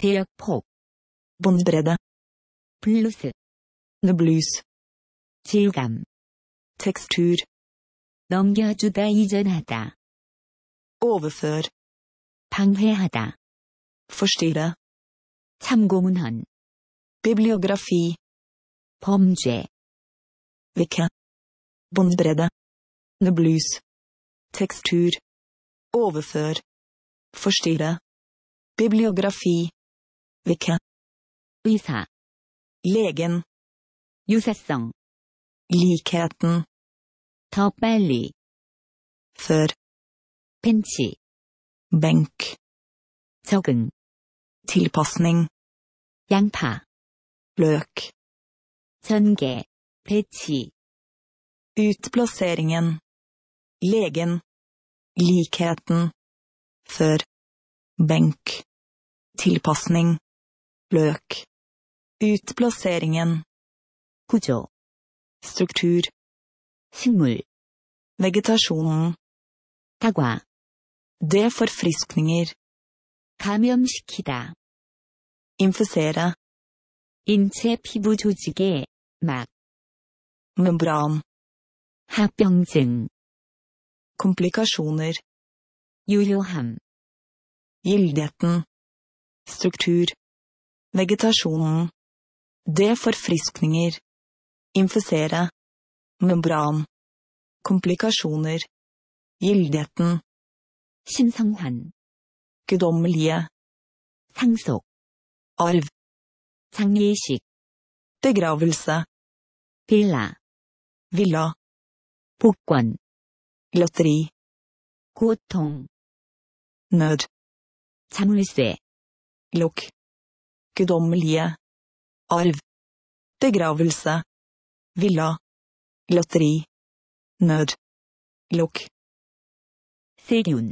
Teapopp. Båndbredde. Pluse. Neblus. 질감. 텍스처. 넘겨주다 이전하다. overfør. 방해하다. forstyrre. 참고문헌. bibliografi. 범죄. 위키. båndbredde. Neblus. Tekstur. Overfør. Forstyrre. Bibliografi. 외과 의사 legen 유사성 likheten 더 빨리 för 벤치 bänk 적응 tilpassning 양파 lök 전개 배치 utplasseringen legen likheten för bänk tilpassning løk, utplasseringen, 구조, struktur, 식물, vegetasjonen, 다과, det forfriskninger, 감염시키다, infisere, 인체 피부 조직에 막, membran, 합병증, komplikasjoner, 유효함, gyldigheten, struktur, Vegetasjonen. Det forfriskninger. Infisere. Membran. Komplikasjoner. Gyldigheten. 신성환. Guddommelige. Sangsok. Arv. 장례식. Begravelse. Villa. Villa. Bokkwan. Lotteri. 고통. Nød. 자물쇠. Lokk guddommelige. Arv. Begravelse. Villa. Lotteri. Nød. Lukk. 세균.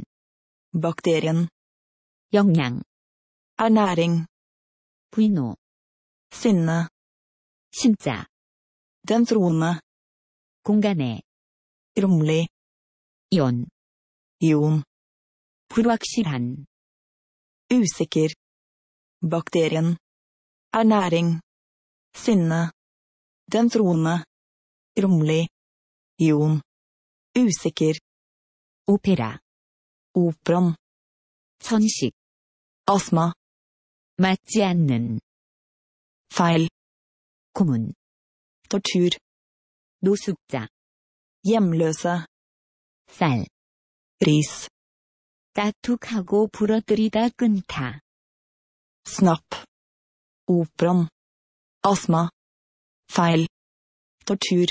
Bakterien. 영양. Ernæring. Buino. Sinne. Sinja. Den troende. 공간에. Romlig. 이온. 이온. 불확실한. Usikker. Bakterien. Ernæring. Sinne. Den troende. Romlig. Jon. Usikker. Opera. Operan. n s 선 k Astma. 맞지 않 n Feil. Kommun. Tortur. d 노숙자. Hjemløse. 쌀. Ris. Tattukago u p r 따툭 r i d a kunta. Snapp. Operaen. Astma. Feil. Tortur.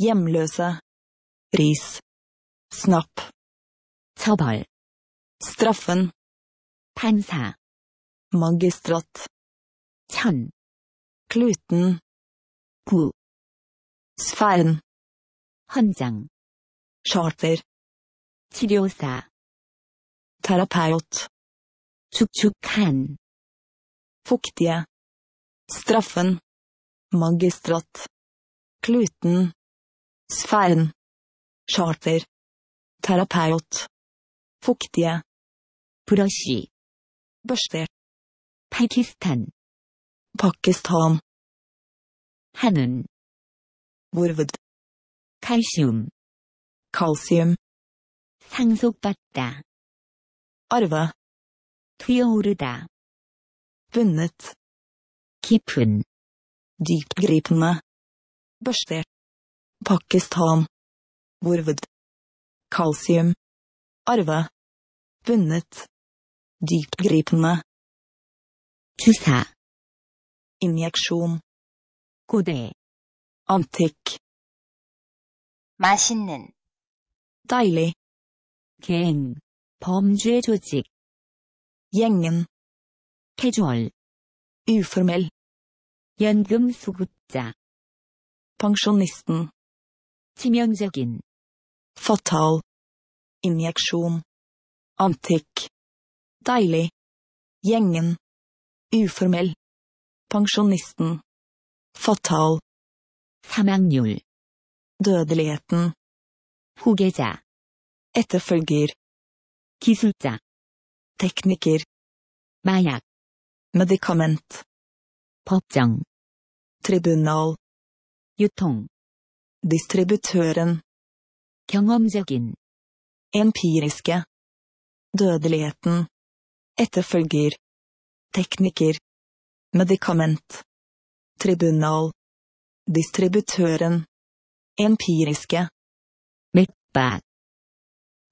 Hjemløse. Ris. Snapp. 처벌. Straffen. 판사. Magistrat. 천. Kluten. gu, Sfæren. 헌장. Charter. 치료사. Terapeut. 축축한 fuktige. Straffen. Magistrat. Kluten. Sfæren. Charter. Terapeut. fuktige. 브러쉬. Børste. Pakistan. Pakistan. 하는. Vorved. Kalsium. Kalsium. 상속받다. Arve. 튀어오르다. bundet. Kippun. Dyptgripende. Børste. Pakistan. Hvorved. Kalsium. Arve. Bundet. Dyptgripende. Tusa. Injeksjon. 고대. antikk. 맛있는. deilig. 갱. 범죄 조직. 갱은. 캐주얼. Uformell. 연금 수급자. Pensjonisten. 치명적인. Fatal. Injeksjon. Antikk. Deilig. Gjengen. Uformell. Pensjonisten. Fatal. 사망률. Dødeligheten. 후계자. Etterfølger. 기술자. Tekniker. Majak medikament Popjang. Tribunal. Jutong. Distributøren. 경험적인 empiriske dødeligheten etterfølger tekniker medikament tribunal distributøren empiriske midtbag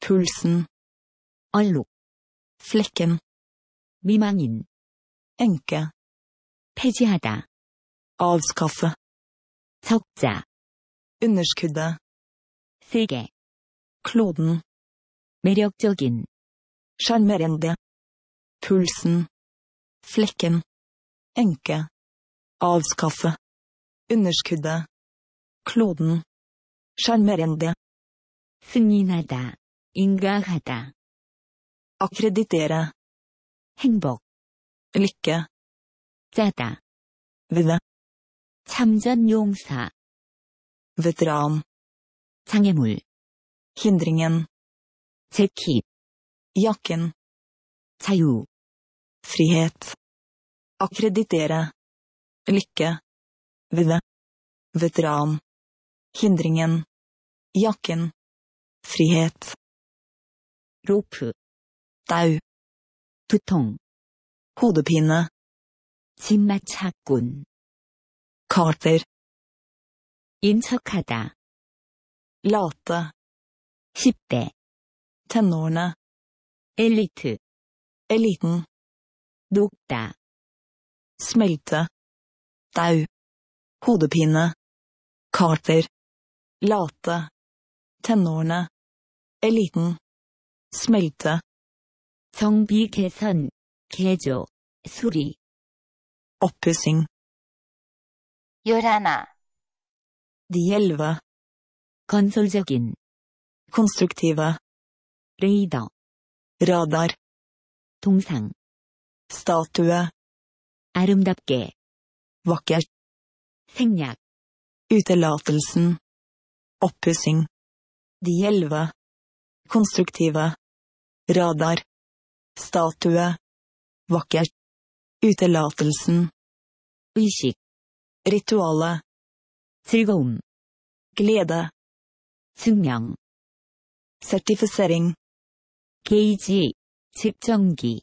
pulsen allo flekken 미망인 Enke. 폐지하다 avskaffe 적자 underskuddet 세계 kloden 매력적인 sjarmerende pulsen flekken enke avskaffe underskuddet kloden sjarmerende 승인하다 인가하다 akkreditere 행복 lykke 짜다 위다 참전 용사 veteran 장애물 hindringen 재킷 jakken 자유 frihet akkreditere lykke vidde veteran hindringen jakken frihet rope dau Tutong. Hodepine. 진맛 찾군. Karter. 인척하다. Late. 10대. Tenårene. 엘리트. Eliten. 녹다. Smelte. Dau. Hodepine. Karter. Late. Tenårene. Eliten. Smelte. 정비 개선. 개조, 수리. Oppussing. göra De elva. 건설적인. Konstruktiva. 레이더. Radar. 동상. Statue. 아름답게. Vackert. 생략. Utelatelsen. Oppussing. De elleve. Konstruktive. Radar. Statue. Vakkert. Utelatelsen. 의식. Ritualet. 즐거움. Glede. 증명. Sertifisering. 게이지. 측정기.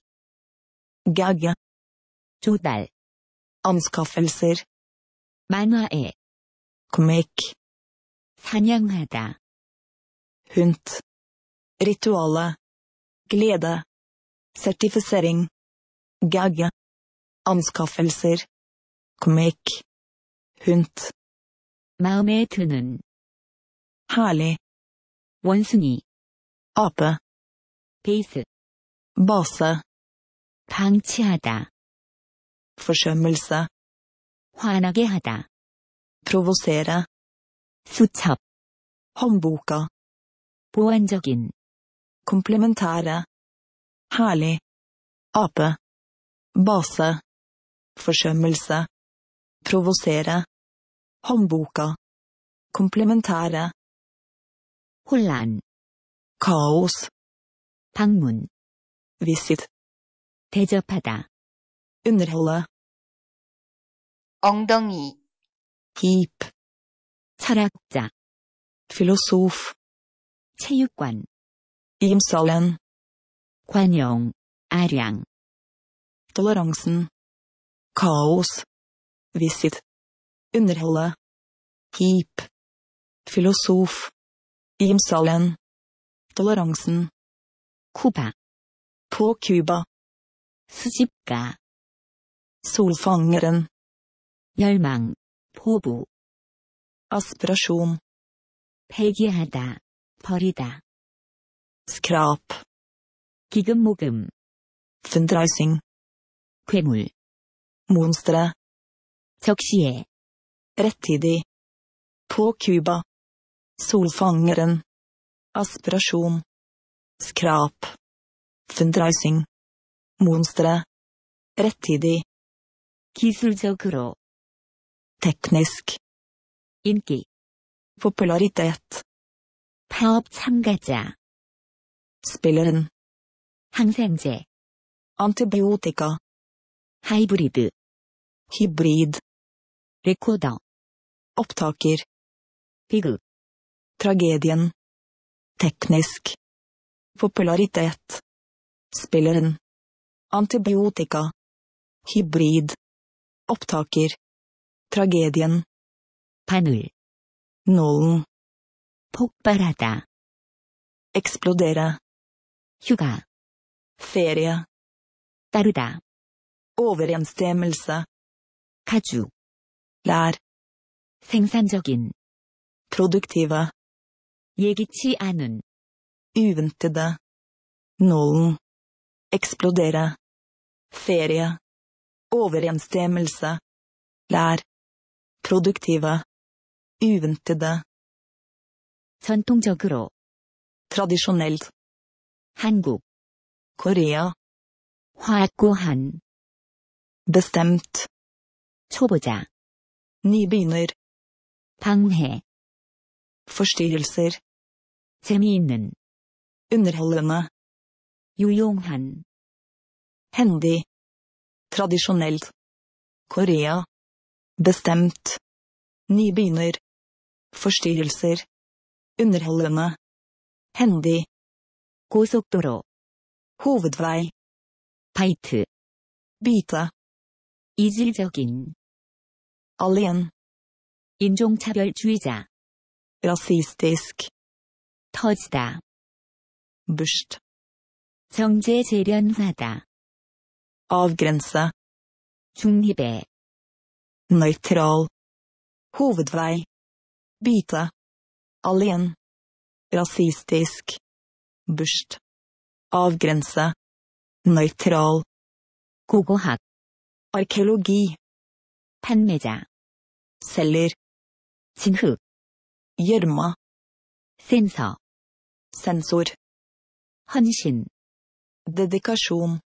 Gage. 조달. Anskaffelser. 만화에. Komikk. 사냥하다. Hunt. Ritualet. Glede. Sertifisering. Gagge. Anskaffelser. Komikk. Hunt. 마음에 드는. Herlig. 원숭이. Ape. base, Base. 방치하다. Forsømmelse. 화나게 Provosere. 수첩. Håndboka. 보완적인. Komplementære. Herlig. Ape. Base. Forsømmelse. Provosere. Håndboka. Komplementære. 혼란. kaos. 방문. visit. 대접하다. underholde. 엉덩이. deep. 철학자. filosof. 체육관. 임살은. 관용, 아량. Toleransen. Kaos. Visit. Underholde. Hip. Filosof. Gymsalen. Toleransen. 쿠바. På Cuba. 수집가. Solfangeren. 열망. 포부. Aspirasjon. 폐기하다. 버리다. Skrap. 기금 모금. Fundraising. 괴물. 몬스트라. 적시에. rettidig. På Cuba. Solfangeren. Aspirasjon. Skrap. Fundraising. Monstre. rettidig. 기술적으로. teknisk. Inki popularitet. 파업 참가자. spilleren. 항생제. antibiotika. Hybrid. Hybrid. Rekorder. Opptaker. Pigl. Tragedien. Teknisk. Popularitet. Spilleren. Antibiotika. Hybrid. Opptaker. Tragedien. 바늘. nålen. 폭발하다. eksplodere. 휴가. ferie. Taruda. overensstemmelse 가죽 l a r 생산적인 produktive 예기치 않은 uventede nålen eksplodere ferie overensstemmelse l a r produktive uventede 전통적으로 tradisjonelt 한국 코리아 화학고한 bestemt 초보자 nybegynner 방해 forstyrrelser 재미있는 underholdende 유용한 Handy. tradisjonelt Korea bestemt nybegynner forstyrrelser underholdende Handy. 고속도로 hovedvei 파이트 bite 이질적인 alien 인종차별주의자 rasistisk 터지다 burst 정제재련하다 avgrensa 중립에 neutral hovedvei bite alien rasistisk burst avgrense nøytral 고고학 arkeologi, 판매자, selger, 진흙, gjørma, 센서, sensor, 헌신, dedikasjon,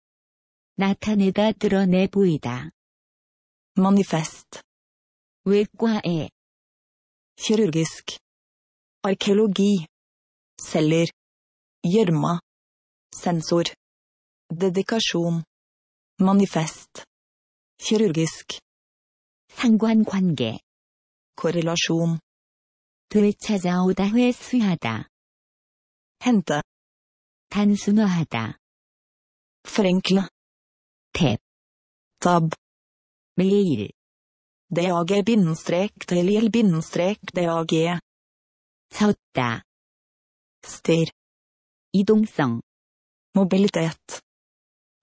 나타내다 드러내 보이다. manifest, 외과에, kirurgisk, arkeologi, selger, gjørma, sensor, dedikasjon, manifest. kirurgisk 상관관계 korrelasjon 되찾아오다 회수하다 hente 단순화하다 forenkle 탭 tab 매일 dag bindestrek til bindestrek dag 섰다 stir 이동성 mobilitet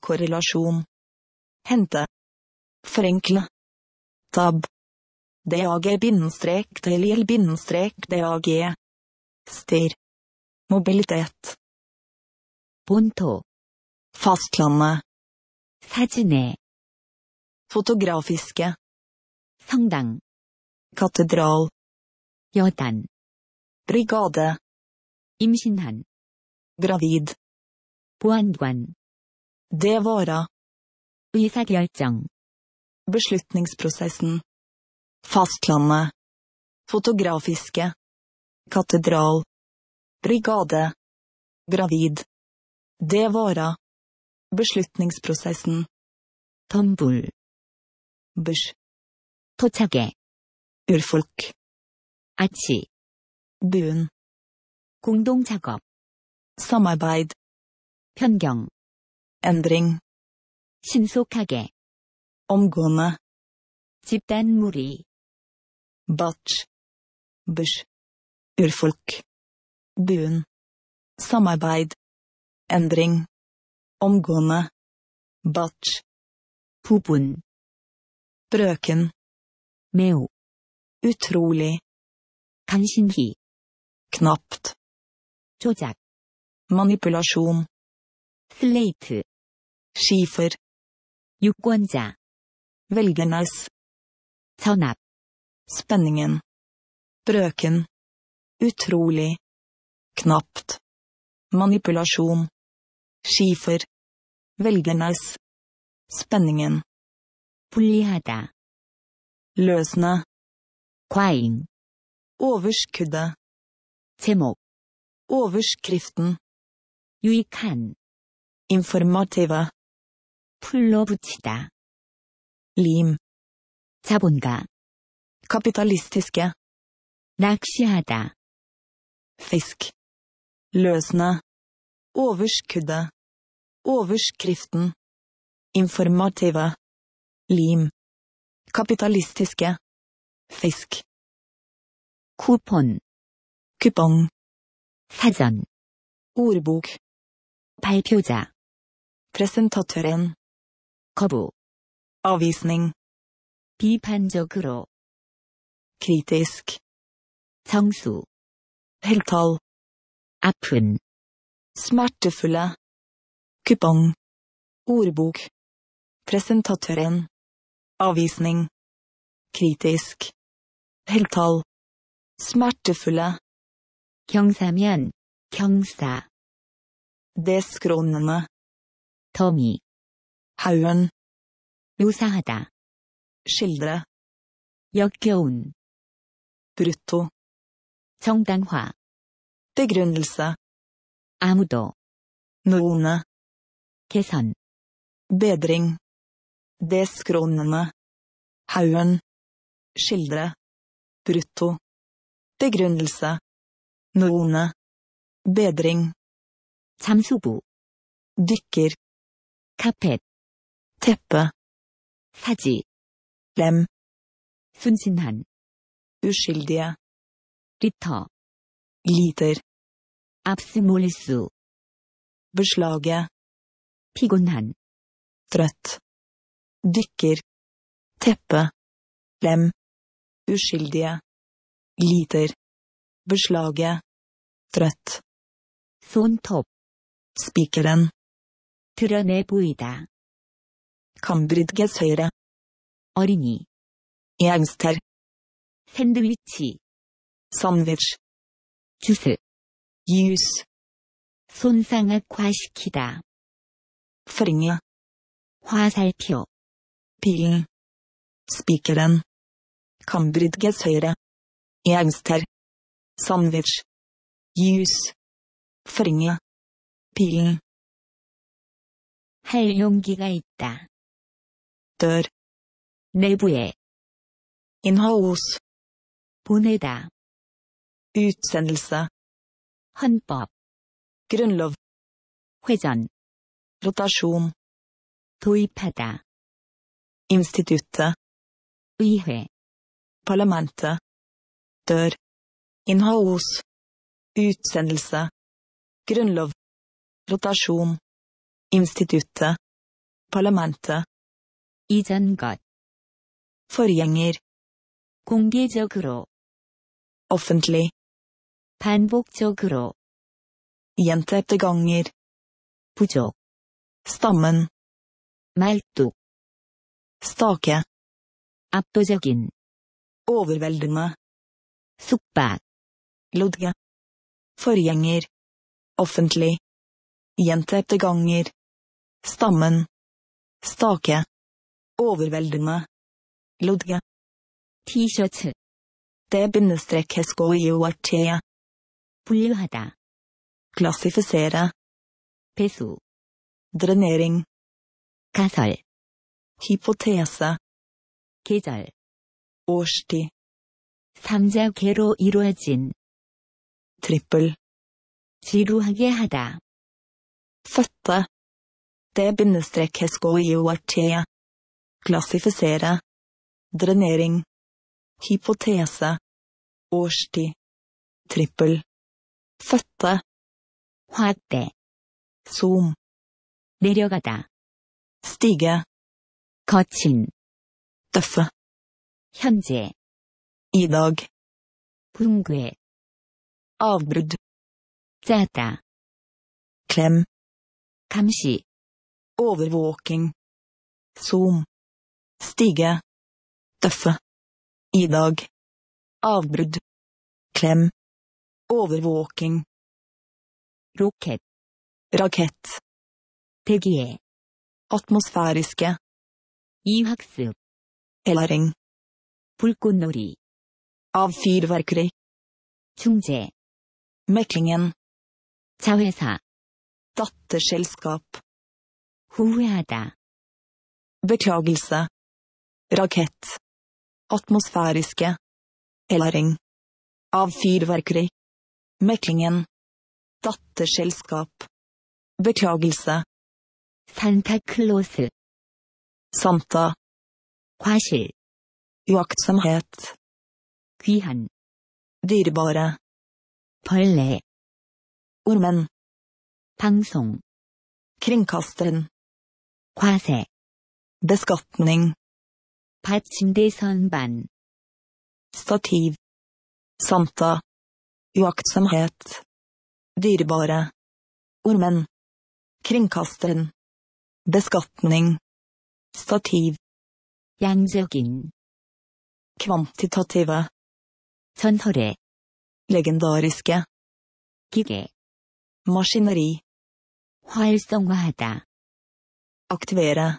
korrelasjon hente Forenkle. Tab. DAG-TL-DAG. Styr. Mobilitet. Bonto Fastlandet. 사진에. Fotografiske. 성당. Katedral. 여단. Brigade. 임신한. Gravid. 보안관. Det vara. Beslutningsprosessen. Fastlandet. Fotografiske. Katedral. Brigade. Gravid. Det vara. Beslutningsprosessen. 덤불. Bush. Totage urfolk. Achi buen. 공동작업. samarbeid. 변경. endring. 신속하게 omgående. 집단 무리. Batch. Bush. Urfolk. Buen. Samarbeid. Endring. Omgående. Batch. 부분. Brøken. Meo. Utrolig. 간신히. Knapt. Jojak. Manipulasjon. Slate. skifer. 유권자 velgernes 선압 spenningen brøken utrolig knapt manipulasjon skifer velgernes spenningen 불리하다 løsne 과잉 overskuddet 제목 overskriften 유익한 informative 풀로 붙이다 림. 자본가. Kapitalistiska. 낚시하다. Fisk. Løsne. Overskuddet. Overskriften. Informative. Lim. Kapitalistiske. Fisk. 쿠폰. 쿠폰. 사전. ordbok. 발표자. presentatøren. 거부. Avvisning. 비판적으로. Kritisk. 정수. 헬탈. 아픈. Smertefulle. Kupong. Ordbok. Presentatøren. Avvisning. Kritisk. 헬탈. Smertefulle. 경사면, 경사. Det skrånende. 더미. haugen. 묘사하다. skildre. 역겨운. brutto. 정당화. begrunnelse. 아무도. noen. 개선. bedring. deskronene. haugen. skildre. brutto. begrunnelse. noen. bedring. 잠수부. dykker. 카펫. teppe. 사지. dem. 순진한. uskyldige. 리터. liter. 압수몰 수. beslaget. 피곤한. trøtt. dykker. teppe. dem. uskyldige. liter. beslaget. trøtt. 손톱. spikeren. 드러내 보이다. 건브릿 게세라. 어린이. 양스탈. 샌드위치. 섬위치 주스. 이 유스. 손상악화시키다. 프링야. 화살표. 빌. 스피커란. 건브릿 게세라. 양스탈. 섬위치 유스. 프링야. 빌. 할 용기가 있다. dør. 내부에 in Boneda. utsendelse 헌법 grunnlov 회전 rotasjon Doipada. instituttet 의회 parlamentet dør in utsendelse grunnlov rotasjon instituttet parlamentet 이전 것. forgjenger. 공개적으로. offentlig. 반복적으로. gjentatte ganger. 부족. stammen. 말뚝. stake. 압도적인. overveldende. 숙박. lodge. forgjenger. offentlig. gjentatte ganger. stammen. stake. Overveldende. Lodge. 티셔츠. Det bindestreket skoiortea. 분류하다. Klassifisere. 배수. Drenering. 가설. Hypotese. 계절. Årstid. 삼자계로 이루어진. Trippel. 지루하게 하다. Føtte. Det bindestreket skoiortea. klassifisere, drenering, hypotese, årstid, trippel, fødte, 화학대, zoom, 내려가다, stige, 거친, Tøffe. 현재, i dag, 붕괴, avbrudd, 짜다, klem, 감시, overvåking, zoom, Stige. Tøffe. I dag. Avbrudd. Klem. Overvåking. Rokett. Rakett. 대기에. E. Atmosfæriske. 이학습. Elæring. 불꽃놀이. Av fyrverkeri. 중재. Meklingen. 자회사. Datterselskap. 후회하다. Beklagelse. Rakett. Atmosfæriske. Elaring. Av fyrverkeri. Meklingen. Datterselskap. Beklagelse. Santa Claus. Santa. 과실. Uaktsomhet. 귀한. Dyrebare. 벌레. Ormen. 방송. Kringkasteren. 과세. Beskatning. 밭 침대 선반 stativ Santa uaktsomhet dyrebare ormen kringkasteren beskatning stativ 양적인 kvantitative 전설의 legendariske 기계 maskineri 활성화하다 aktivere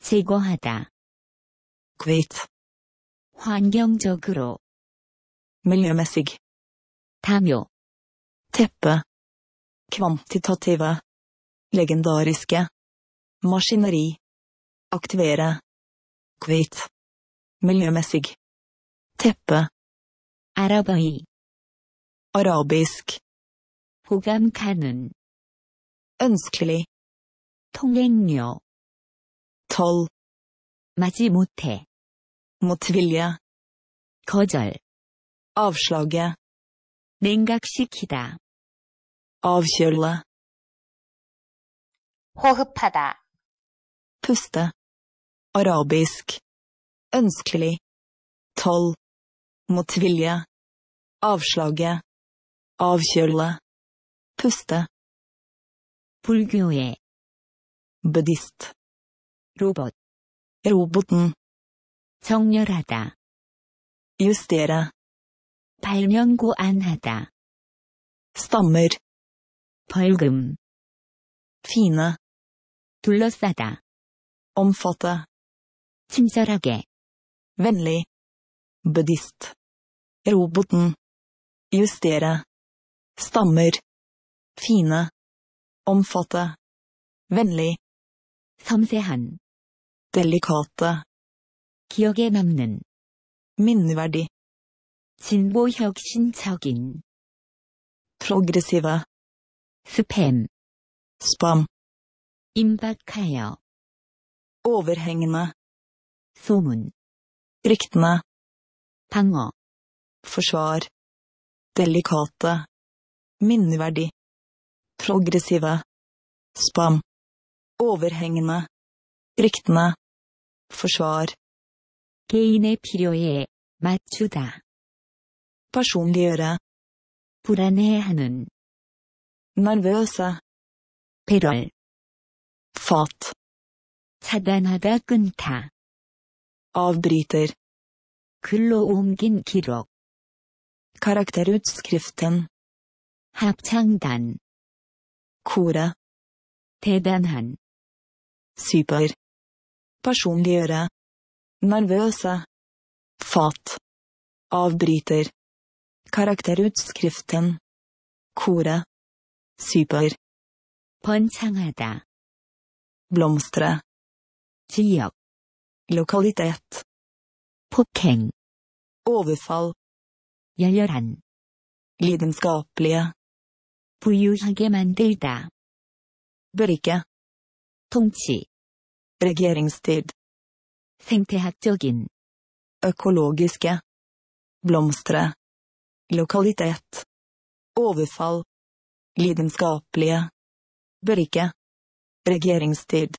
제거하다 kvit 환경적으로 miljømessig 담요 teppe kvantitative legendariske maskineri aktivere kvit miljømessig teppe 아랍어이 arabisk 호감 가는 ønskelig 통행료 toll 마지 못해. motvilje. 거절. avslage. 냉각시키다. avkjøle. 호흡하다. puste. arabisk. ønskelig. tolv. motvilje. avslage. avkjøle. puste. 불교의 buddhist. 로봇 로봇은 정렬하다. justera. 발명 고안하다. stammer. 벌금. fine. 둘러싸다. omfatte. 친절하게. vennlig. bevisst. 로봇은 justere. stammer. fine. omfatte. vennlig. 섬세한. delikate 기억에 남는 minneverdig 진보 progressive Spam. spam 임박하여 overhengende 소문 ryktene 방어 forsvar delikate minneverdig progressive spam overhengende ryktene Forsvar. 개인의 필요에 맞추다. Personliggjøre. 불안해하는. Nervøse. 배럴. Fat. 차단하다 끊다. Avbryter. 글로 옮긴 기록. Karakterutskriften. 합창단. Kore. 대단한. Super. Personliggjøre. Nervøse. Fat. Avbryter. Karakterutskriften. Kore. Super. 번창하다. blomstre. 지역. lokalitet. 폭행. overfall. 열렬한. lidenskapelige. 부유하게 만들다. berike. 통치. Regjeringstid. 생태학적인 økologiske blomstre lokalitet overfall lidenskapelige børke regjeringstid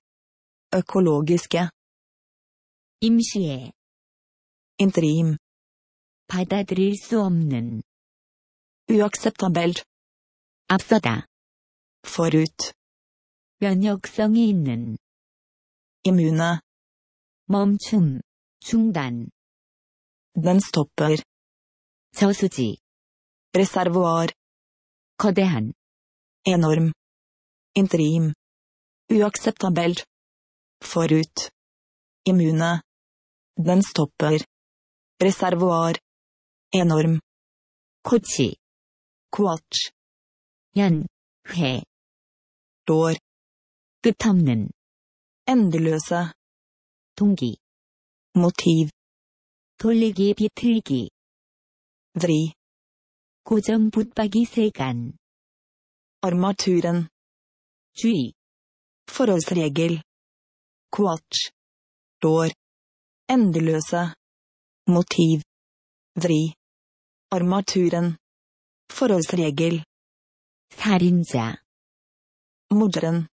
økologiske 임시해 interim 받아들일 수 없는 uakseptabelt 앞서다 forut 면역성이 있는 immune 멈춤 중단 den stopper 저수지 Reservoir. 거대한 enorm interim uakseptabelt forut immune den stopper Reservoir. enorm 코치 quatch 연회 롤 끝없는 endeløse 동기 motiv 돌리기 비틀기 vri 고정 붙박이 세간 armaturen 주의 forholdsregel quatch rår endeløse motiv vri armaturen forholdsregel Sarinja. Morderen.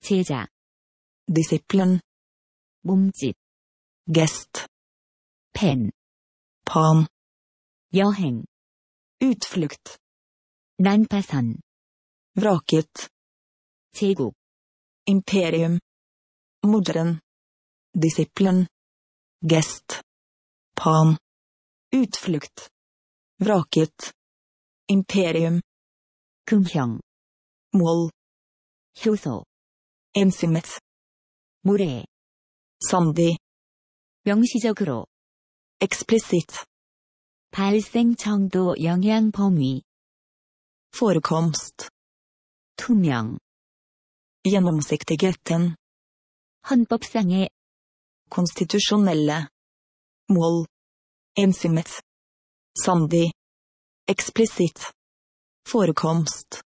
제자 disiplen 몸짓 gest pen, 판, 여행 utflukt nanpasan, vraket 제국 imperium morderen disiplen gest 판 utflukt vraket imperium 금형 mål 효소 enzymet 모래 선디 명시적으로 explicit 발생 정도 영향 범위 forekomst 투명 gjennomsiktigheten 헌법상의 k o n s t i t u t i o n e l l e mål ensomhet sandig explicit forekomst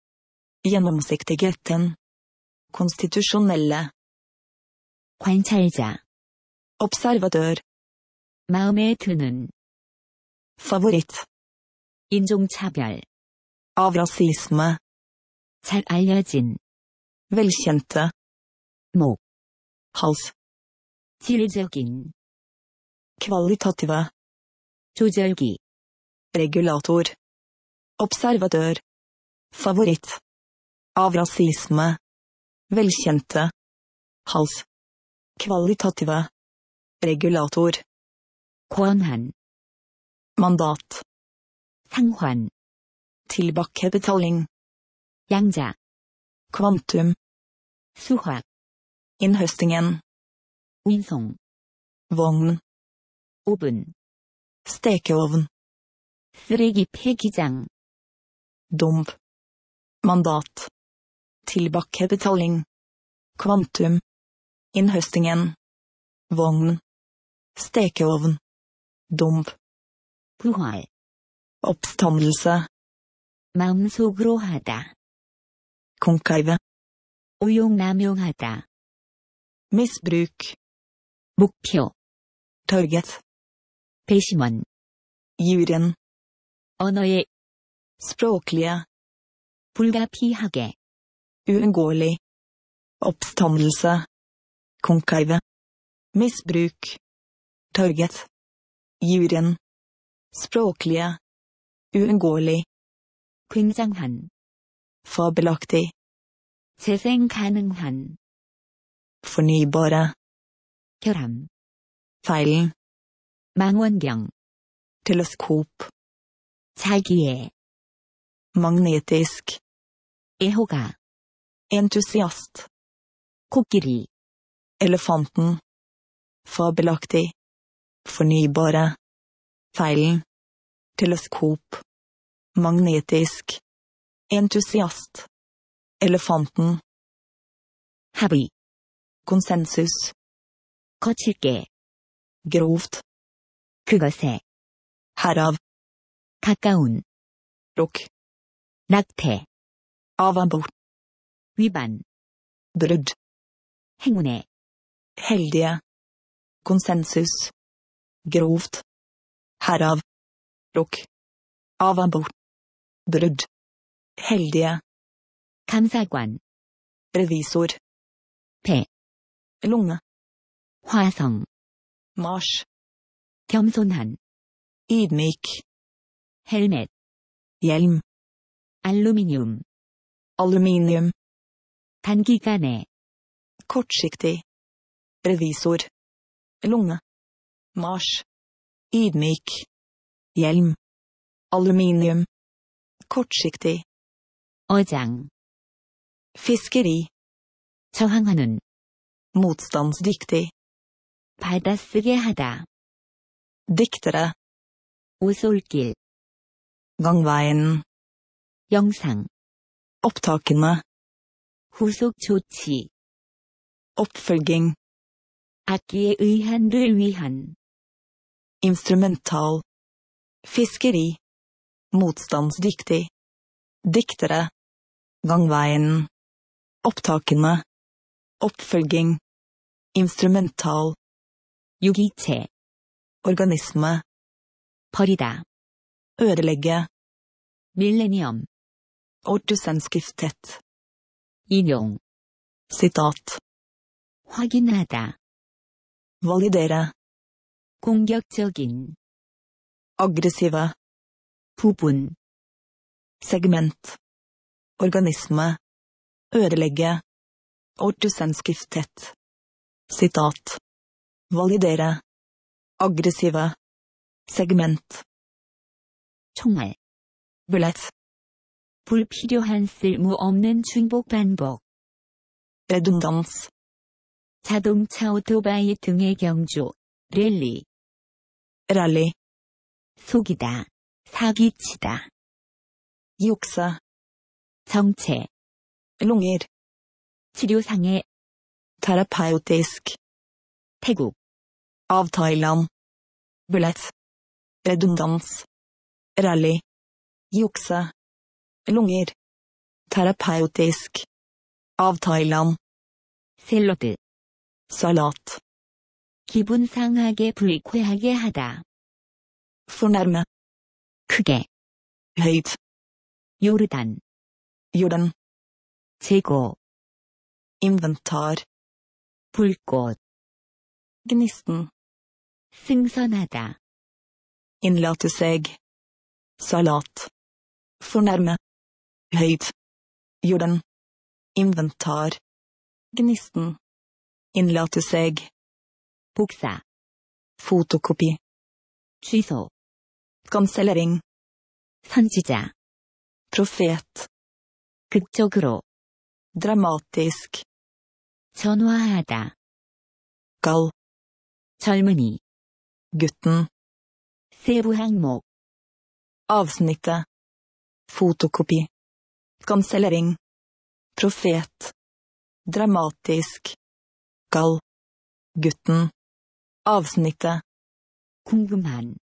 g j e n o m s i k t i g h e t e n konstitusjonelle 관찰자. observatör. 마음에 드는. favorit. 인종차별. av rasism. 잘 알려진. välkänt. 목. hals. 질적인. kvalitativa. 조절기. regulator. observatör. favorit. av rasism. välkänt. hals. Kvalitative. Regulator. 권한. Mandat. 상환. Tilbakebetaling. 양자. Kvantum. 수확. Innhøstingen. 운송. vogn. Oven. stekeovn. 쓰레기 폐기장. dump. mandat. tilbakebetaling. kvantum. Innhøstingen. Vogn. Stekeovn. Dump. 부활. Oppstandelse. 마음속으로 하다. 공카이브. 오용남용하다. misbruk. 목표. target. 배심원. Juren 언어의 språklige. 불가피하게. uunngåelig. oppstandelse. Konkurve. Misbruk. target, Juryen. Språklige. Uunngåelig. 굉장한. fabelaktig. 재생 가능한. fornybare. 결함. feilen. 망원경. teleskop. 자기의. magnetisk. 애호가. entusiast. 코끼리. Elefanten. Fabelaktig. Fornybare. Feilen. Teleskop. Magnetisk. Entusiast. Elefanten. 합의. konsensus. 거칠게. grovt. Kugose. herav. 가까운. 록. 낙태. avambort. 위반. brudd. Hengune. Heldige. Konsensus. Grovt. Herav. Rukk. Av abort. Brudd. Heldige. 감사관. Revisor. 배. lunge. 화성. mars, 겸손한. ydmyk. helmet, hjelm. 알루미늄. aluminium. 단기간에. kortsiktig revisor, lunge, marsj, ydmyk, hjelm, aluminium, kortsiktig, 어장, fiskeri, 저항하는, motstandsdyktig, 받아쓰게 하다, diktere, 오솔길, gangveien, 영상, opptakene, 후속 조치, oppfølging, 악기에 의한를 위한 instrumental fiskeri motstandsdyktig diktere gangveien opptakene oppfølging instrumental 유기체 organisme 버리다 ødelegge millennium årtusenskiftet 인용 sitat 확인하다 validere 공격적인 aggressive 부분 segment organisme ødelegge ortusenskiftet sitat validere aggressive segment 총알 blef 불필요한 쓸모없는 중복 반복 redundans 자동차 오토바이 등의 경주, 랠리, 랄리, 속이다, 사기치다, 육사, 정체, 롱일, 치료상해, 테라파우테스크, 태국, avtalan, bullet, redundans, rally, jukse, lunger, terapeutisk, avtalan, 샐러드, salat. 기분 상하게 불쾌하게 하다. fornærme. 크게. heit. 요르단. jordan. 재고. inventar. 불꽃. gnisten. 승선하다. innlate seg. salat. fornærme. heit. jordan. inventar. gnisten. 인라트 색 복사 포토코피 취소 컴셀러링 선지자 프로페트 극적으로 드라마티스크 전화하다 걸 젊은이 gutten 세부 항목 avsnittet fotokopi kansellering profet dramatisk Skal. Gutten. Avsnittet. 궁금한.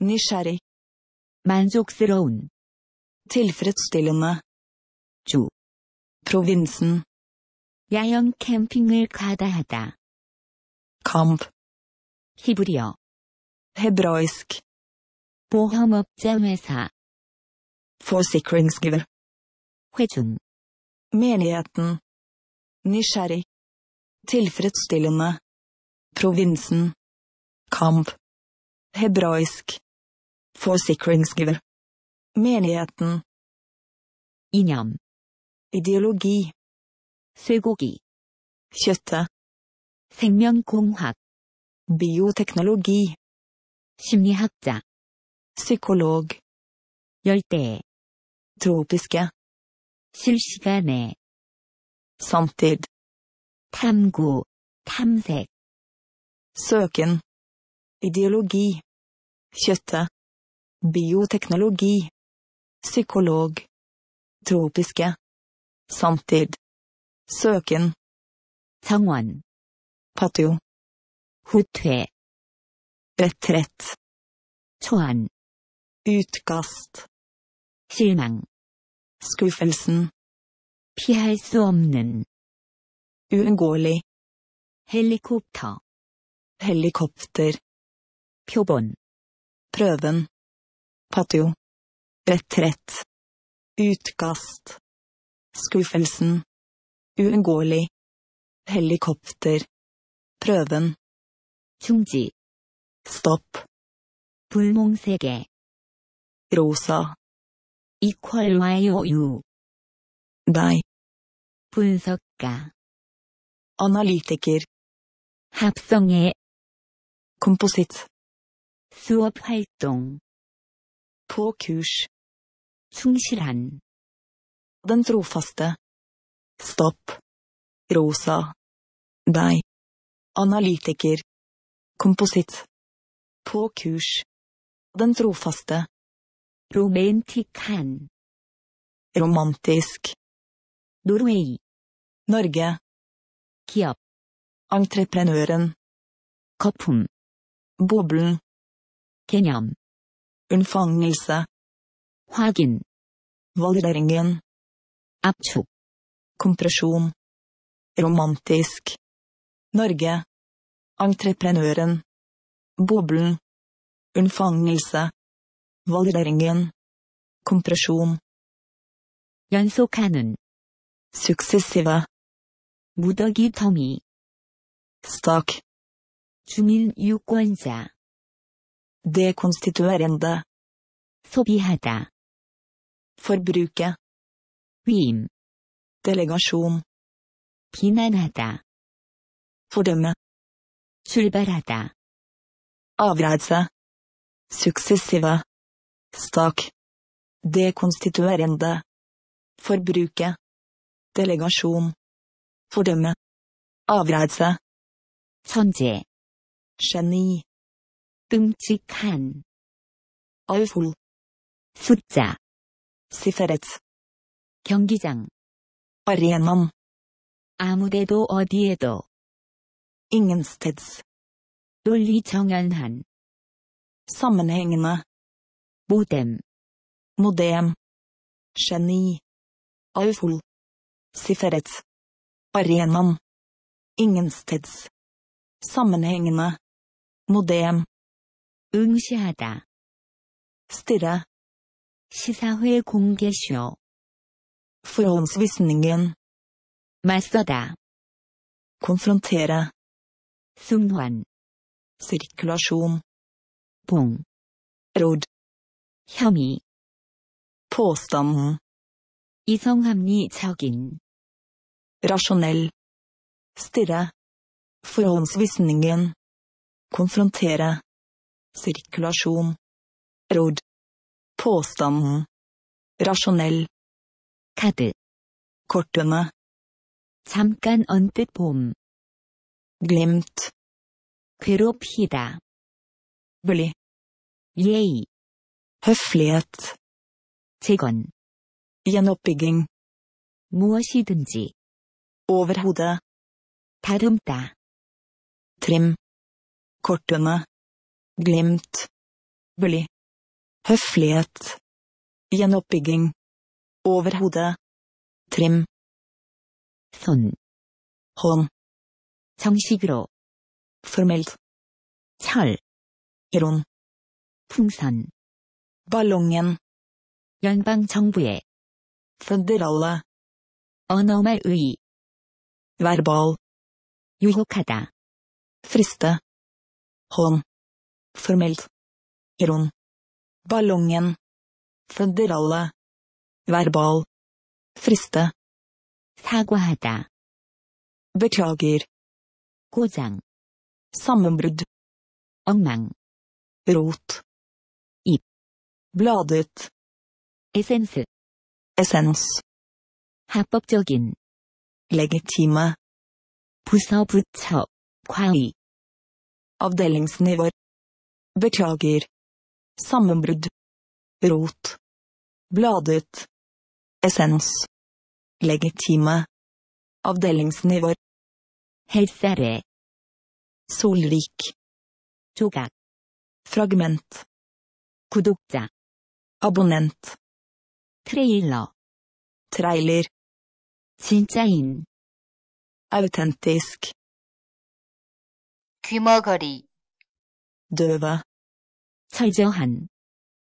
Nysgjerrig. 만족스러운. tilfredsstillende. Ju provinsen. 야영 캠핑을 과다하다. Kamp 히브리어. hebraisk. 보험업자 forsikringsgiver. 회중. menigheten. Nysgjerrig. Tilfredsstillende. Provinsen. Kamp. Hebraisk. Forsikringsgiver. Menigheten. 이념. Ideologi. søgogi, kjøttet. 생명공학. bioteknologi. 심리학자. psykolog. 열대. tropiske. 실시간에. samtid. 탐구, 탐색. Søken. Ideologi. Kjøttet. Bioteknologi. Psykolog. Tropiske. Samtid. Søken. 정원. 파티오. 후퇴. retrett. 초안. utkast. 실망. skuffelsen. 피할 수 없는. Uunngåelig. Helikopter. Helikopter. Pjobon. Prøven. Patio. Retrett. Utkast. Skuffelsen. Uunngåelig. Helikopter. Prøven. 중지. Stopp. 불몽세계. Rosa. 이퀄 와요 유. Die. 분석가 analytiker 합성해 Komposit. 수업 활동 på kurs 충실한 den trofaste stopp rosa deg analytiker Komposit. på kurs den trofaste romantikkan romantisk Norway Norge Kiap. Entreprenøren. Koppen. Boblen. 개념. Unnfangelse. 확인. Valderingen. 압축. Kompresjon. Romantisk. Norge. Entreprenøren. Boblen. Unnfangelse. Valderingen. Kompresjon. 연속하는. Suksessive. 무더기 더미 stak 주민 유권자 dekonstituerende 소비하다 forbruke 위임 delegasjon 비난하다 fordømme 출발하다 avreise successive stak dekonstituerende forbruke delegasjon Fordømme. Avreise. 천재. Geni. 끔찍한. Awful. 숫자. Siferet. 경기장. Arenan. 아무데도 어디에도. Ingensteds. 논리 정연한. Sammenhengende. 모뎀. 모뎀. Geni. Awful. Siferet. Arenaen. Ingensteds. Sammenhengende. Modem. 응시하다. stirre. 시사회 공개쇼. Forhåndsvisningen. 맞서다. konfrontere. 순환. sirkulasjon. 봉. råd. 혐의. påstanden. 이성합리적인 Rasjonell. Stirre. Forhåndsvisningen. Konfrontere. Sirkulasjon. Rord. Påstanden. Rasjonell. 카드. kortene. 잠깐 언뜻 bom. glimt. 괴롭히다. Bli. 예의. høflighet. 재건. gjenoppbygging. 무엇이든지 overhodet, 다듬다, trim, kortene, glimt, bli, høflighet, gjenoppbygging, overhodet, trim, 손, Hån. 정식으로, formelt, 철, 이론, 풍선, ballongen, 연방정부의, føderale, 언어말의, verbal 유혹하다 friste hånd formelt ron ballongen føderale verbal friste 사과하다 beklager 고장 sammenbrudd 엉망 rot Ip. bladet Essens. Essens. 합법적인 Legitima. 부서 부처. 과의. Avdelingsnivå. Beklager. Sammenbrudd. Rot. Bladet. Essens. Legitima. Avdelingsnivå. 헬사레. 솔릭. 조각. Fragment. 구독자. Abonnent. 트레일러. 트라일러. 진짜인 autentisk 귀머거리 döva 철저한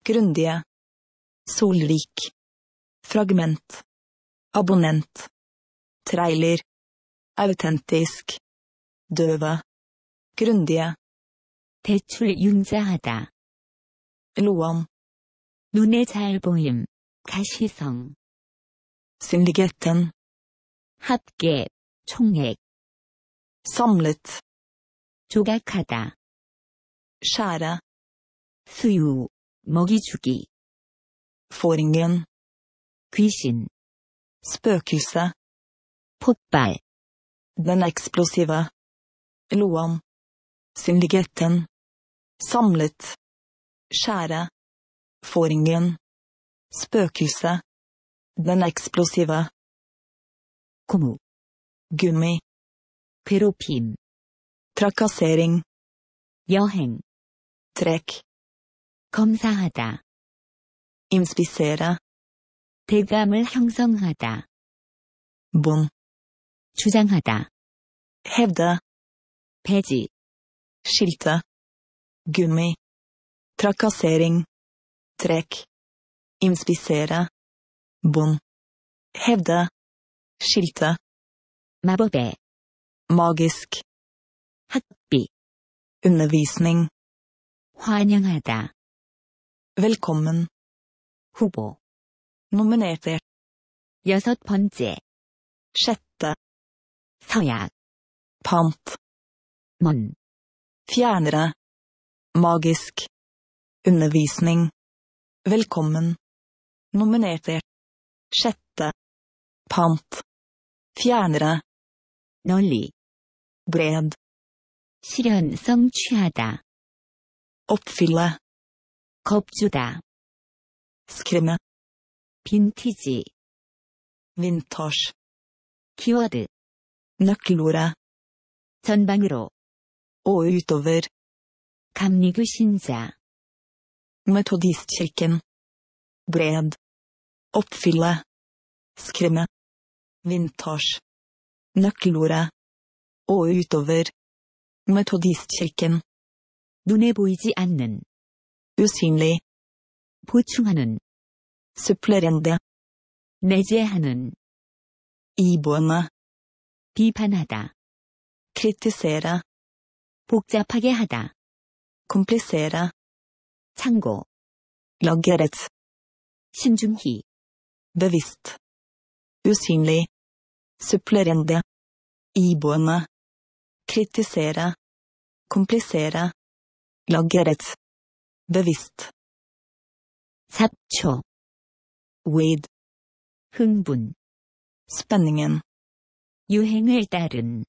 grundiga solrik fragment abonnent trailer autentisk döva grundiga 대출 융자하다 lån 눈에 잘 보임 가시성 syndigheten 합계, 총액. samlet. 조각하다. skjære. 수유, 먹이주기. Foringen. 귀신. spøkelse. 폭발. den eksplosive. loan. syndiketten. samlet. skjære. Foringen. spøkelse. Den eksplosive. komo, gummi, 괴롭힘, trakassering, 여행, trekk, 검사하다, inspicera, 대감을 형성하다, bom, 주장하다, hävda, 배지, skilte, gummi, trakassering, trekk, inspicera, bom, hävda, skilte, 마법의, magisk, 학비, undervisning, 환영하다, velkommen, 후보, nominerte, 여섯 번째, sjette, 서약, pant, 먼, fjernere, magisk, undervisning, velkommen, nominerte, sjette, pant. 피하느라. 널리. 브랜드. 실현 성취하다. uppfylla. 겁주다. skrämma. 빈티지. vintage. 키워드. nyckelorda. 전방으로. och utöver. 감리교 신자. metodistkyrkan. bred. uppfylla. skrämma. Vintage. Nøkkelordet. Og utover. Metodistkirken. 눈에 보이지 않는. usynlig. 보충하는. supplerende. 내재하는. 이보나. 비판하다. kritisera. 복잡하게 하다. complicera. 참고. lageret. 신중히. bevisst. usynlig. supplerende, iboende, kritisere, komplisere, lageret, bevisst, 잡초, wade, 흥분, spenningen, 유행을 따른,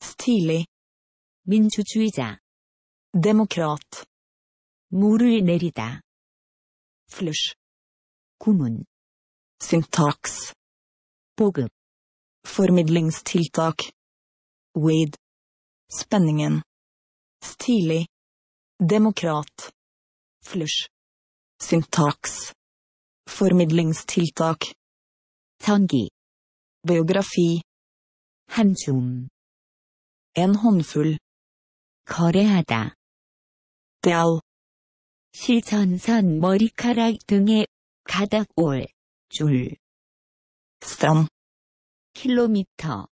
stilig, 민주주의자, demokrat, 물을 내리다, flush, 구문, syntax, 보급, Formidlingstiltak. Weed. Spenningen. Stilig. Demokrat. Flush. Syntaks. Formidlingstiltak. Tangi. Biografi. Hensum. En håndfull. 거래하다. Del 실선선 머리카락 등의 가닥 올, 줄. 썸. 킬로미터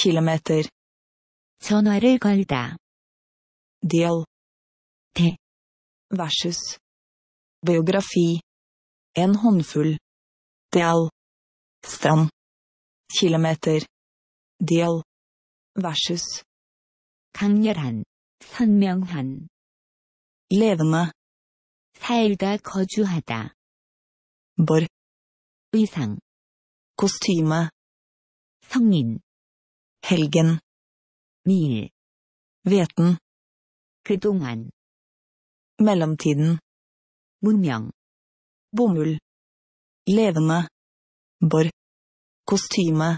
kilometer 전화를 걸다 del 대 versus biografi en håndfull del strand kilometer del versus 강렬한 선명한 levende 살다 거주하다 bor 의상 코스튬 성인 helgen mil veten 그동안 mellomtiden 문명 bomull levende bor kostyme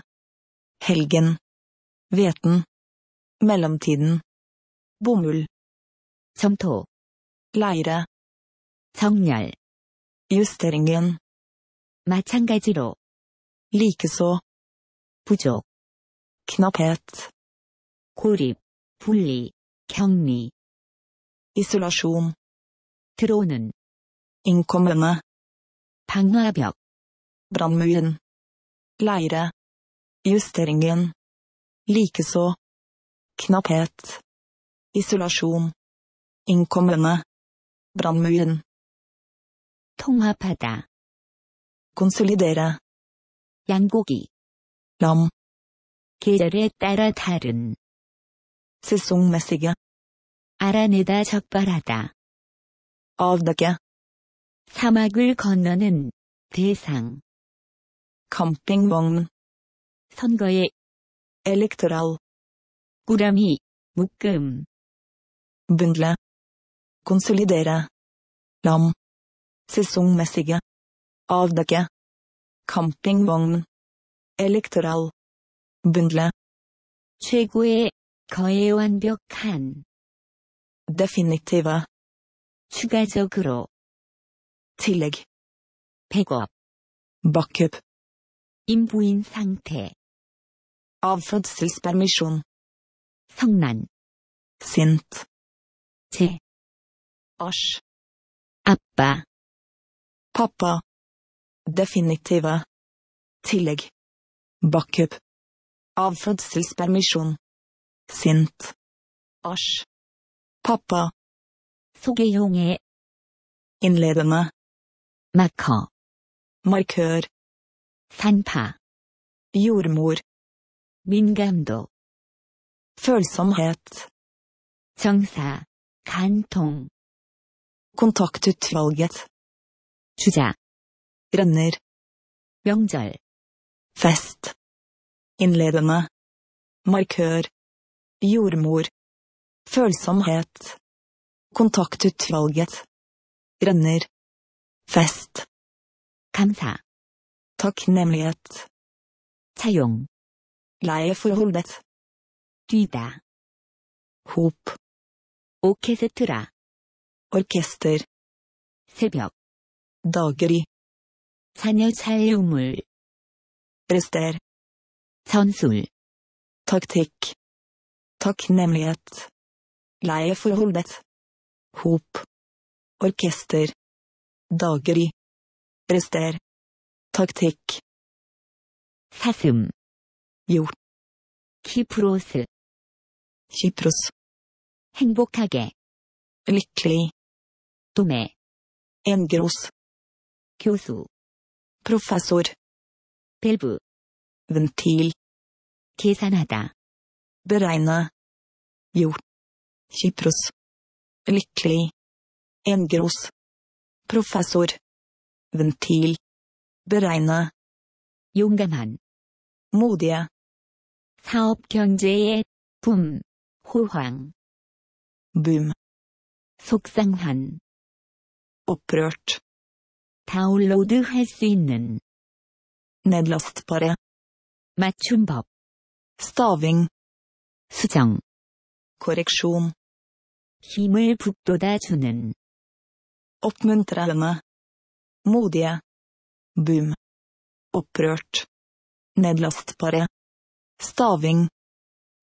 helgen Veten. mellomtiden bomull 점토 leire 정렬 justeringen 마찬가지로 likeså 부족, knapphet, 고립, 분리, 격리, isolasjon, 들어오는, innkommende, 방화벽, brannmuren, leire, justeringen, likeså, knapphet, isolasjon, innkommende, brannmuren, 통합하다, konsolidere, 양고기, 럼. 계절에 따라 다른. 스송마스겨. 알아내다 적발하다. avdække. 사막을 건너는 대상. campingvogn. 선거에 electoral. 꾸러미, 묶음. bundle. konsolidere. lam. sesongmessige. avdekke. campingvogn. Electoral. Bundle. 최고의 거의 완벽한. Definitive. 추가적으로. tillegg. 백업. backup. 임부인 상태. avfødselspermisjon. 성난. sint. 제. asj. 아빠. pappa. definitive. tillegg. Backup. Avfødselspermisjon. Sint. Asj. Pappa. 소개용의 innledende 마커 markør Sanpa. jordmor Mingamdo. følsomhet 정사 Gantong. kontaktutvalget Juja. Renner. 명절 Fest. Innledende. Markør. Jordmor. Følsomhet. Kontaktutvalget. Renner. Fest. 감사. Takknemlighet. 사용. Leieforholdet. dyda, hop. 오케스트라. orkester. 새벽. daggry. 사녀 촬영물 prester 선술 taktikk takknemlighet leieforholdet hop orkester daggry prester taktikk 사슴 Jo. Kypros. Kypros. 행복하게 lykkelig 도매 Engros. 교수 professor 밸브 ventil 계산하다 beregna jord Kypros lykkelig engros professor ventil beregna 용감한 modige 사업 경제의 붐 호황 boom 속상한 opprørt 다운로드 할 수 있는 nedlastbare 맞춤법 staving 수정 korreksjon 힘을 북돋아 주는 oppmuntrende modige boom opprørt nedlastbare staving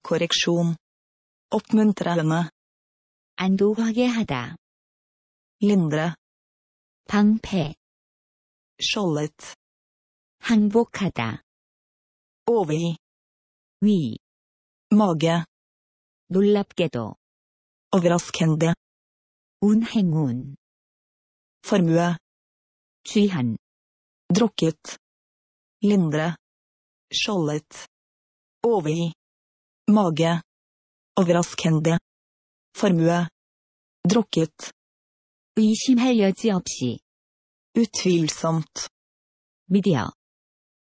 korreksjon oppmuntrende 안도하게 하다 lindre 방패 skjoldet 항복하다. 오위. 위. 머게. 놀랍게도. overraskende. 운 행운. formue. 취한. drukket. lindre. skjoldet. 오위. 머게. overraskende. formue. drukket. 의심할 여지 없이. utvilsomt. 미디어.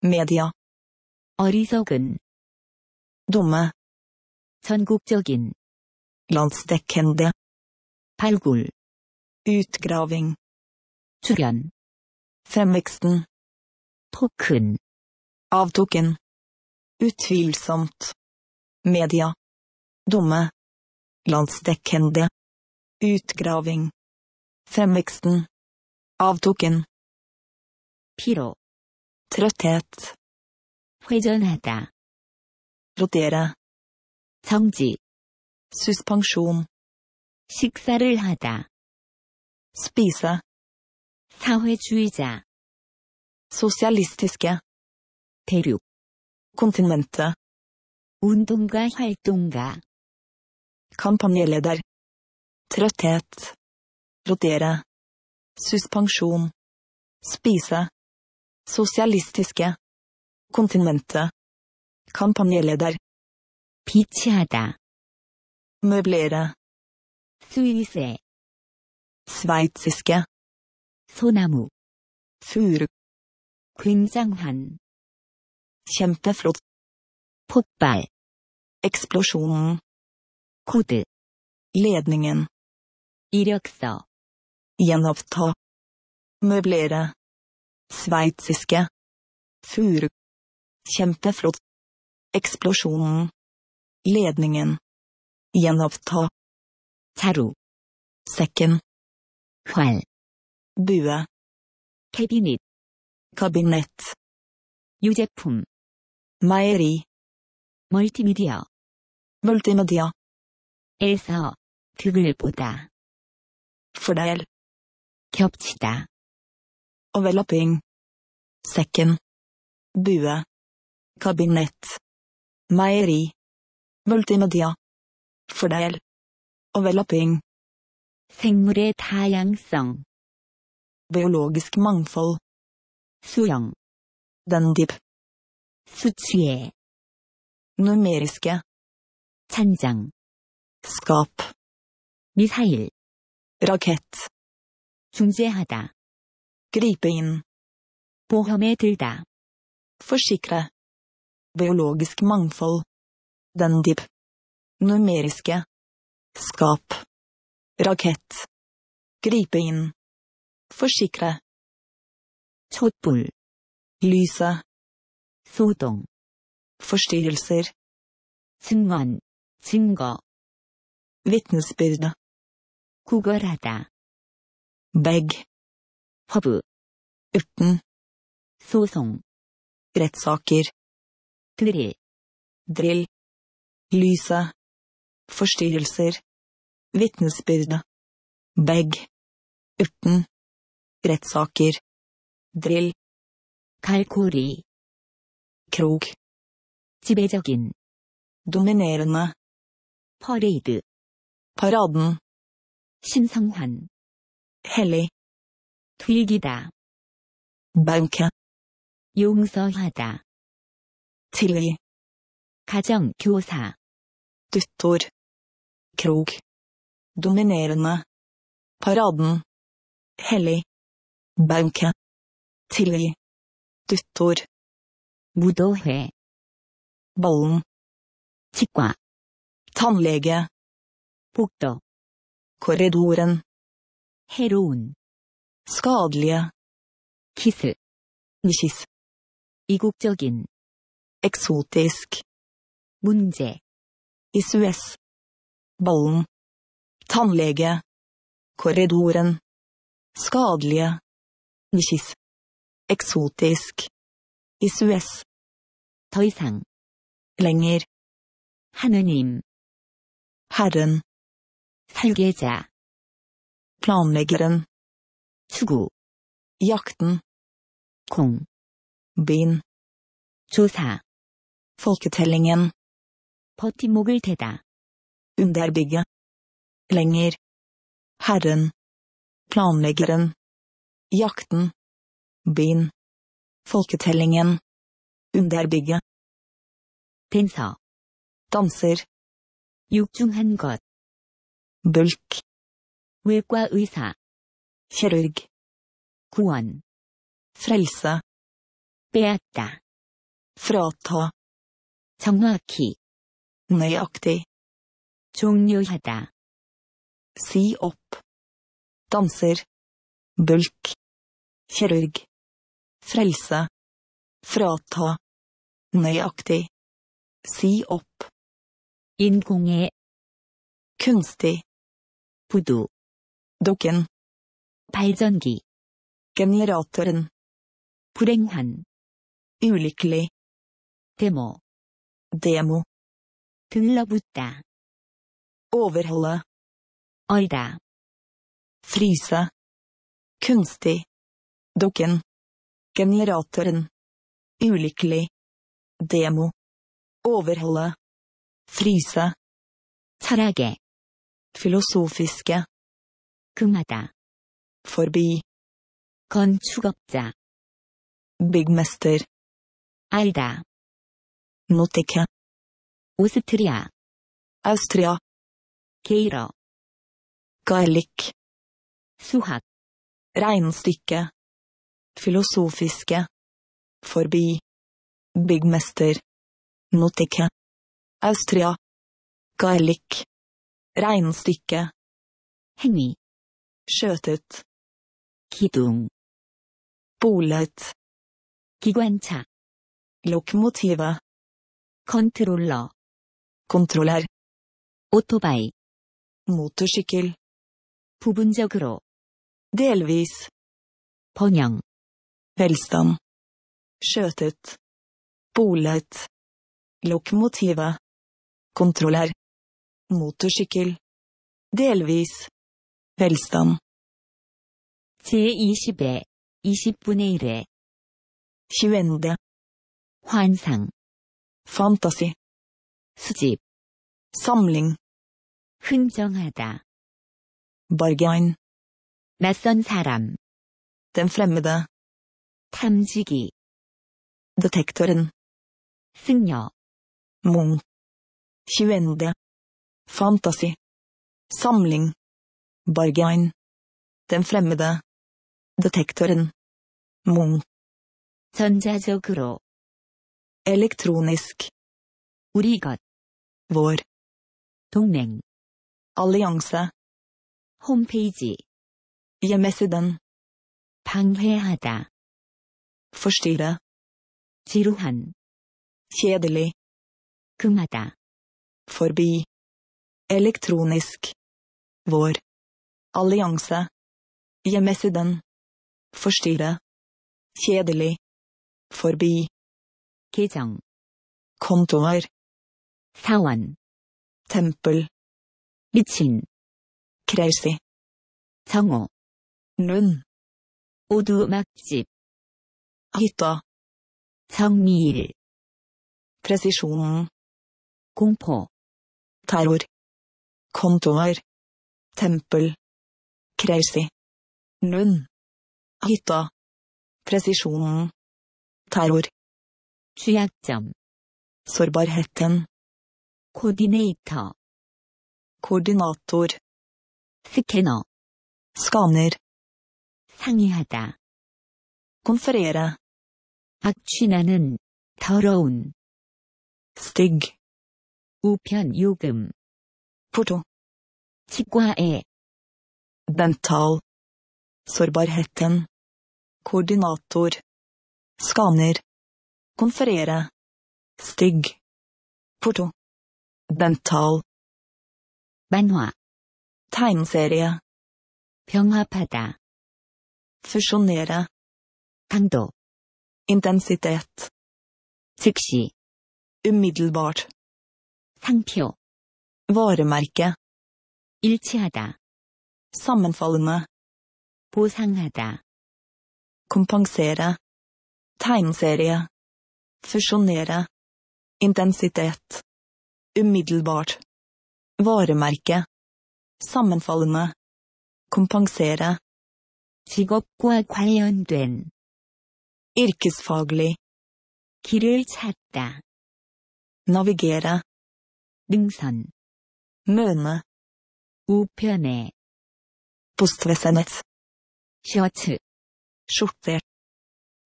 Media. 어리석은. 도마. 전국적인. landsdekkende. 발굴. utgraving. 출연. fremveksten. 토큰. avtoken. utvilsomt. media. dumme. landsdekkende. utgraving. fremveksten. avtoken. 피로. trötthet 회전하다 rotera 정지 suspension 식사를 하다 spisa 사회주의자 socialistiska 대륙 kontinentet 운동가 활동가 kampanjeleder trötthet rotera suspension spise sosialistiske kontinentet kampanjeleder 비치하다 møblere 스위스의 sveitsiske Sonamu. Fur. 굉장한 kjempeflott 폭발 eksplosjonen Kode. ledningen 이력서 gjenoppta møblere Sveitsiske. Furu. Kjempeflott. Eksplosjonen. Ledningen. Gjenoppta. Taro. Sekken. Hval. Bue. Kabinett. Kabinett. 유제품. Meieri. Multimedia, 멀티미디어. 에서. 등을 보다. fordel. 겹치다. Overlapping. Sekken. Bue. Kabinett. Meieri. Multimedia. Fordel. Overlapping. 생물의 다양성. biologisk mangfold. 수영. Dandip. 수치의. numeriske. 찬장. skap. 미사일. rakett. 중재하다 gripe inn, 보험에 들다, forsikre, biologisk mangfold, Den dip. numeriske, skap, rakett, gripe inn, forsikre, 촛불, lyset, 소동, forstyrrelser, 증언, 증거, vitnesbyrde, 구걸하다, beg, 허브 읍응 소송 rettssaker 드릴 drill Lyse forstyrrelser vitnesbyrde Begg uten rettssaker drill 갈고리 krok 지배적인 dominerende Parade paraden 심상환 헬리 빌기다. 많게. 용서하다. tilgi. 가정교사. dyttor. krog. dominerende. paraden. hellig. banke. tilgi. dyttor. 무도회. ballen. 치과. tannlege. 복도. korridoren. 헤로운. skadliga 기슬 n i s h i s 이국적인 exotisk 문제 i Suez ballen tannlege korridoren s k a d l i g e n i s h i s e x s o t i s k i Suez 더 이상 lenger 하느님 Herren 설계자 p l a n l e g g r e n 추구 jakten 공 빈, 조사 folketellingen 버팀목을 대다 underbygge lenger herren planleggeren jakten 빈, folketellingen underbygge 댄서 danser 육중한 것 bulk 외과 의사 kirurg, koan, frelse, Beata. frata, 정확히, nøyaktig, Jongnyohada. si opp, danser, bulk, kirurg, frelse, frata, nøyaktig, si opp, 인공의, kunstig, Budu. dukken, 발전기 generatoren 불행한 ulykkelig 데모 demo 들러붙다 overholde 얼다 fryse kunstig dokken generatoren ulykkelig demo overholde fryse 철학의 filosofiske 금하다 forbi. 건축업자. byggmester. 알다. 노테카. Austria. Austria. 게이러. garlic. 수학. regnestykke. filosofiske. forbi. byggmester. notika. Austria. garlic. regnestykke. Henny. skjøtet. 기둥 Bullet. 기관차 로코모티바 컨트롤러 컨트롤할 오토바이 모터시킬 부분적으로 delvis 번영 velstand skjøtet Bullet. lokomotivet kontroller motorsykkel delvis velstand 제20의 20분의 1회 20대 환상 fantasy 수집 samling 흥정하다 bargain 낯선 사람 den fremmede 탐지기 detektoren 승려 몽 20대 fantasy samling bargain den fremmede Detektoren. Mung. 전자적으로. elektronisk. 우리 것. vår. 동맹. allianse. 홈페이지. hjemmesiden. 방해하다. forstyrre. 지루한. kjedelig. 금하다. forbi. elektronisk. vår. allianse. hjemmesiden. Forstyrre. Kjedelig. Forbi. 계정. kontoer. 사원. tempel. 미친. crazy. 정오. 눈. 오두막집. hytta. 정밀. presisjonen. Kungpo. terror. kontoer. tempel. crazy. 눈. hytta. Presisjonen. Terror. 취약점. Sårbarheten. 코디네이터. Koordinator. 스캐너. Skaner. 상의하다. Konferere. 악취나는, 더러운. Stygg. 우편 요금. 포도. 치과에. Dental. Sårbarheten. Koordinator. Skaner. Konferere. Stygg. Porto. Dental. manhwa, 타임세리아. 병합하다. fusjonere. 강도. intensitet. 즉시. umiddelbart. 상표. varemerke. 일치하다. sammenfallende. 보상하다. Kompensere. tegnserie Fusjonere. Intensitet. Umiddelbart. Varemerke. Sammenfallende. Kompensere. 직업과 관련된. yrkesfaglig. 길을 찾다. navigere. 능선. møne. 우편에. postvesenet. 셔츠 skjorter.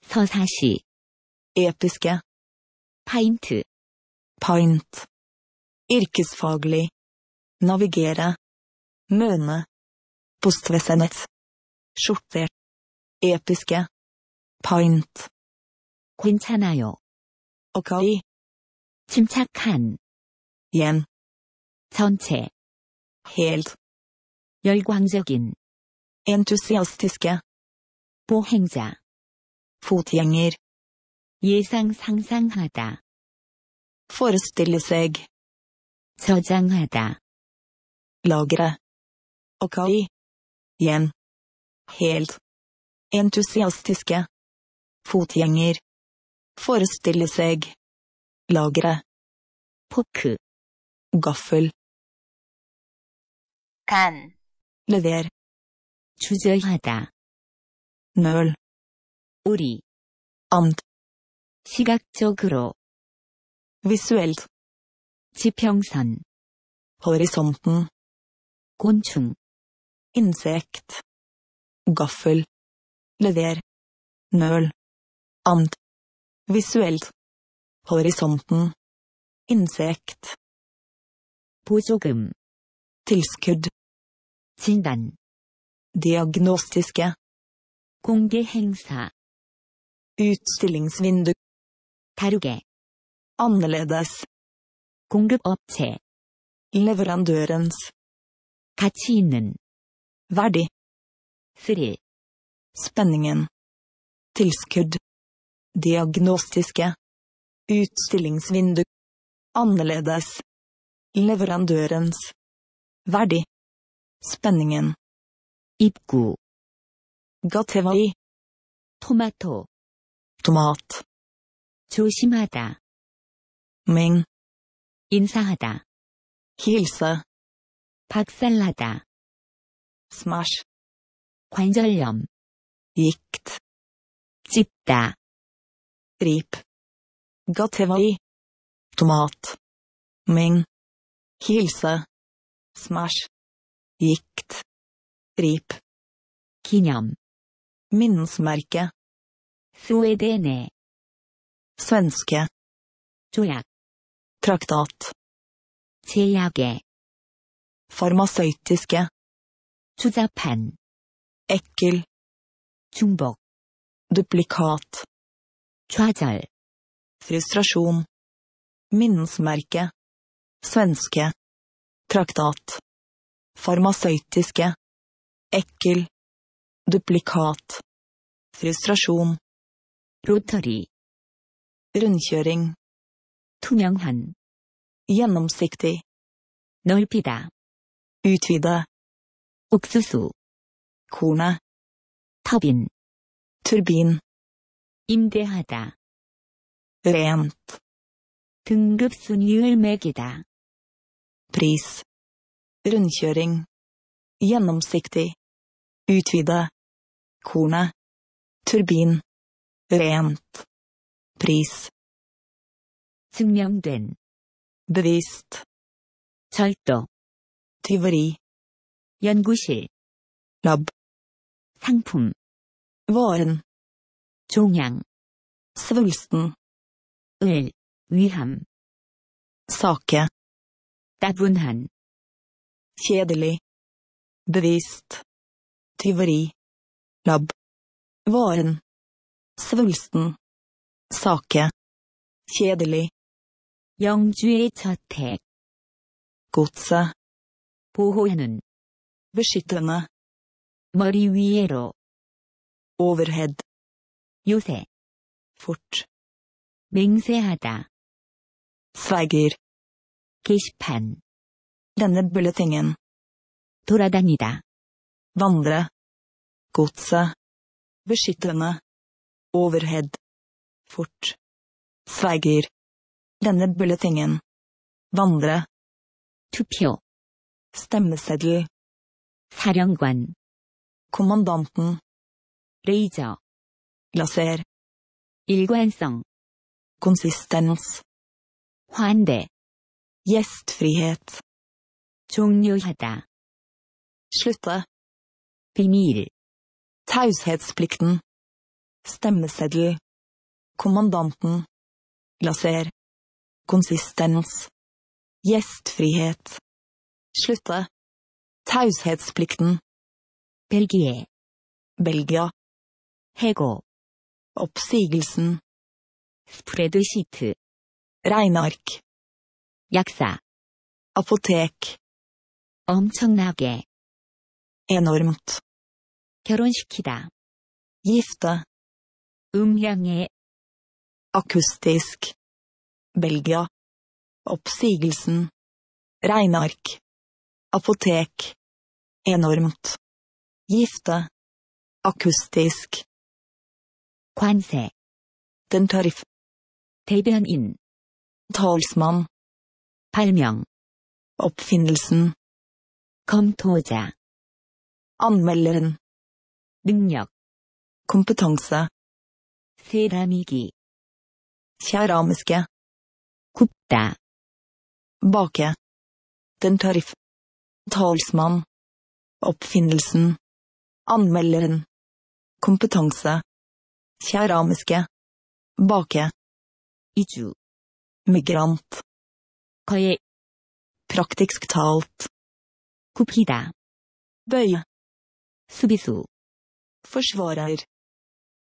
서사시. Episke. Point. Point. Yrkesfaglig. Navigere. Møne. Postvesenet. Skjorter. Episke. Paint. 괜찮아요. Okay. 침착한. yen. 전체. helt. 열광적인. entusiastiske. 보행자 fotgänger 예상 상상하다 föreställa sig 저장하다 lagra och ha i igen helt entusiastiska fotgänger föreställa sig lagra 포크 gaffel 간 lever 주저하다 nøl. 우리. amt. 시각적으로. visuelt. 지평선. horisonten. 곤충. insekt. gaffel. lever. nøl. amt. visuelt. horisonten. insekt. 보조금. tilskudd. 진단. diagnostiske. 공개 행사 utstillingsvindu 다르게 annerledes 공급업체 leverandørens 가치 있는 verdi 스릴 spenningen tilskudd diagnostiske utstillingsvindu annerledes leverandørens verdi spenningen 입구 Gotowy. 토마토. Tomat. 조심하다. Ming. 인사하다. Hilsa. 박살나다. Smash. 관절염. Gikt. 찝다. Rip. Gotowy. Tomat. Ming. Hilsa. Smash. Gikt. Rip. 기념 Minnesmerke. Suedene. Svenske. 조약. Traktat. 제약에. Farmasøytiske. 추잡한. Ekkel. 중복. Duplikat. 좌절. Frustrasjon. Minnesmerke. Svenske. Traktat. Farmasøytiske. Ekkel. duplikat, frustrasjon, 로터리, rundkjøring, 투명한, gjennomsiktig, 넓히다, utvide, 옥수수, kornet, 터빈, turbin, 임대하다, rent, 등급순위를 매기다, pris, rundkjøring, gjennomsiktig, u t v i d a kornet. Turbin. Rent. Pris. 증명된. bevist. 절도. tyveri. 연구실. lab. 상품. varen. 종양. svulsten. øl, viham, sake. 따분한. kjedelig. bevist, tyveri. Labb. Varen. Svulsten. Sake. Kjedelig. 영주의 저택. godset. 보호하는. beskyttende. 머리 위에로. overhead. 요새. fort. 맹세하다. sverger. 게시판. denne bulletingen. 돌아다니다. vandre. Godset. Beskyttende. Overhead. Fort. Sveiger. Denne bulletingen. Vandre. Tupio Stemmeseddel. 사령관. Kommandanten. 레이저. Laser 일관성. Konsistens. 환대. Gjestfrihet. 종료하다. Slutte. 비밀. Taushetsplikten. Stemmeseddel. Kommandanten. Glaser. Konsistens. Gjestfrihet. Slutte. Taushetsplikten. Belgie. Belgia. Hego. Oppsigelsen. Spreadsheet. Regneark. Jaksa. Apotek. 엄청나게. Enormt. 결혼시키다. gifta. 음향의 akustisk. Belgia. Oppsigelsen. Regneark. Apotek. Enormt. Gifte. Akustisk. 관세. Den tariff. 대변인. Talsmann. 발명. Oppfinnelsen. 검토자. Anmelderen. 능력 kompetanse 세라미기 keramiske 굽다 bake den tariff talsmann oppfinnelsen anmelderen kompetanse keramiske bake Iju. migrant 거의 praktisk talt 굽히다 bøye 수비수 forsvarer.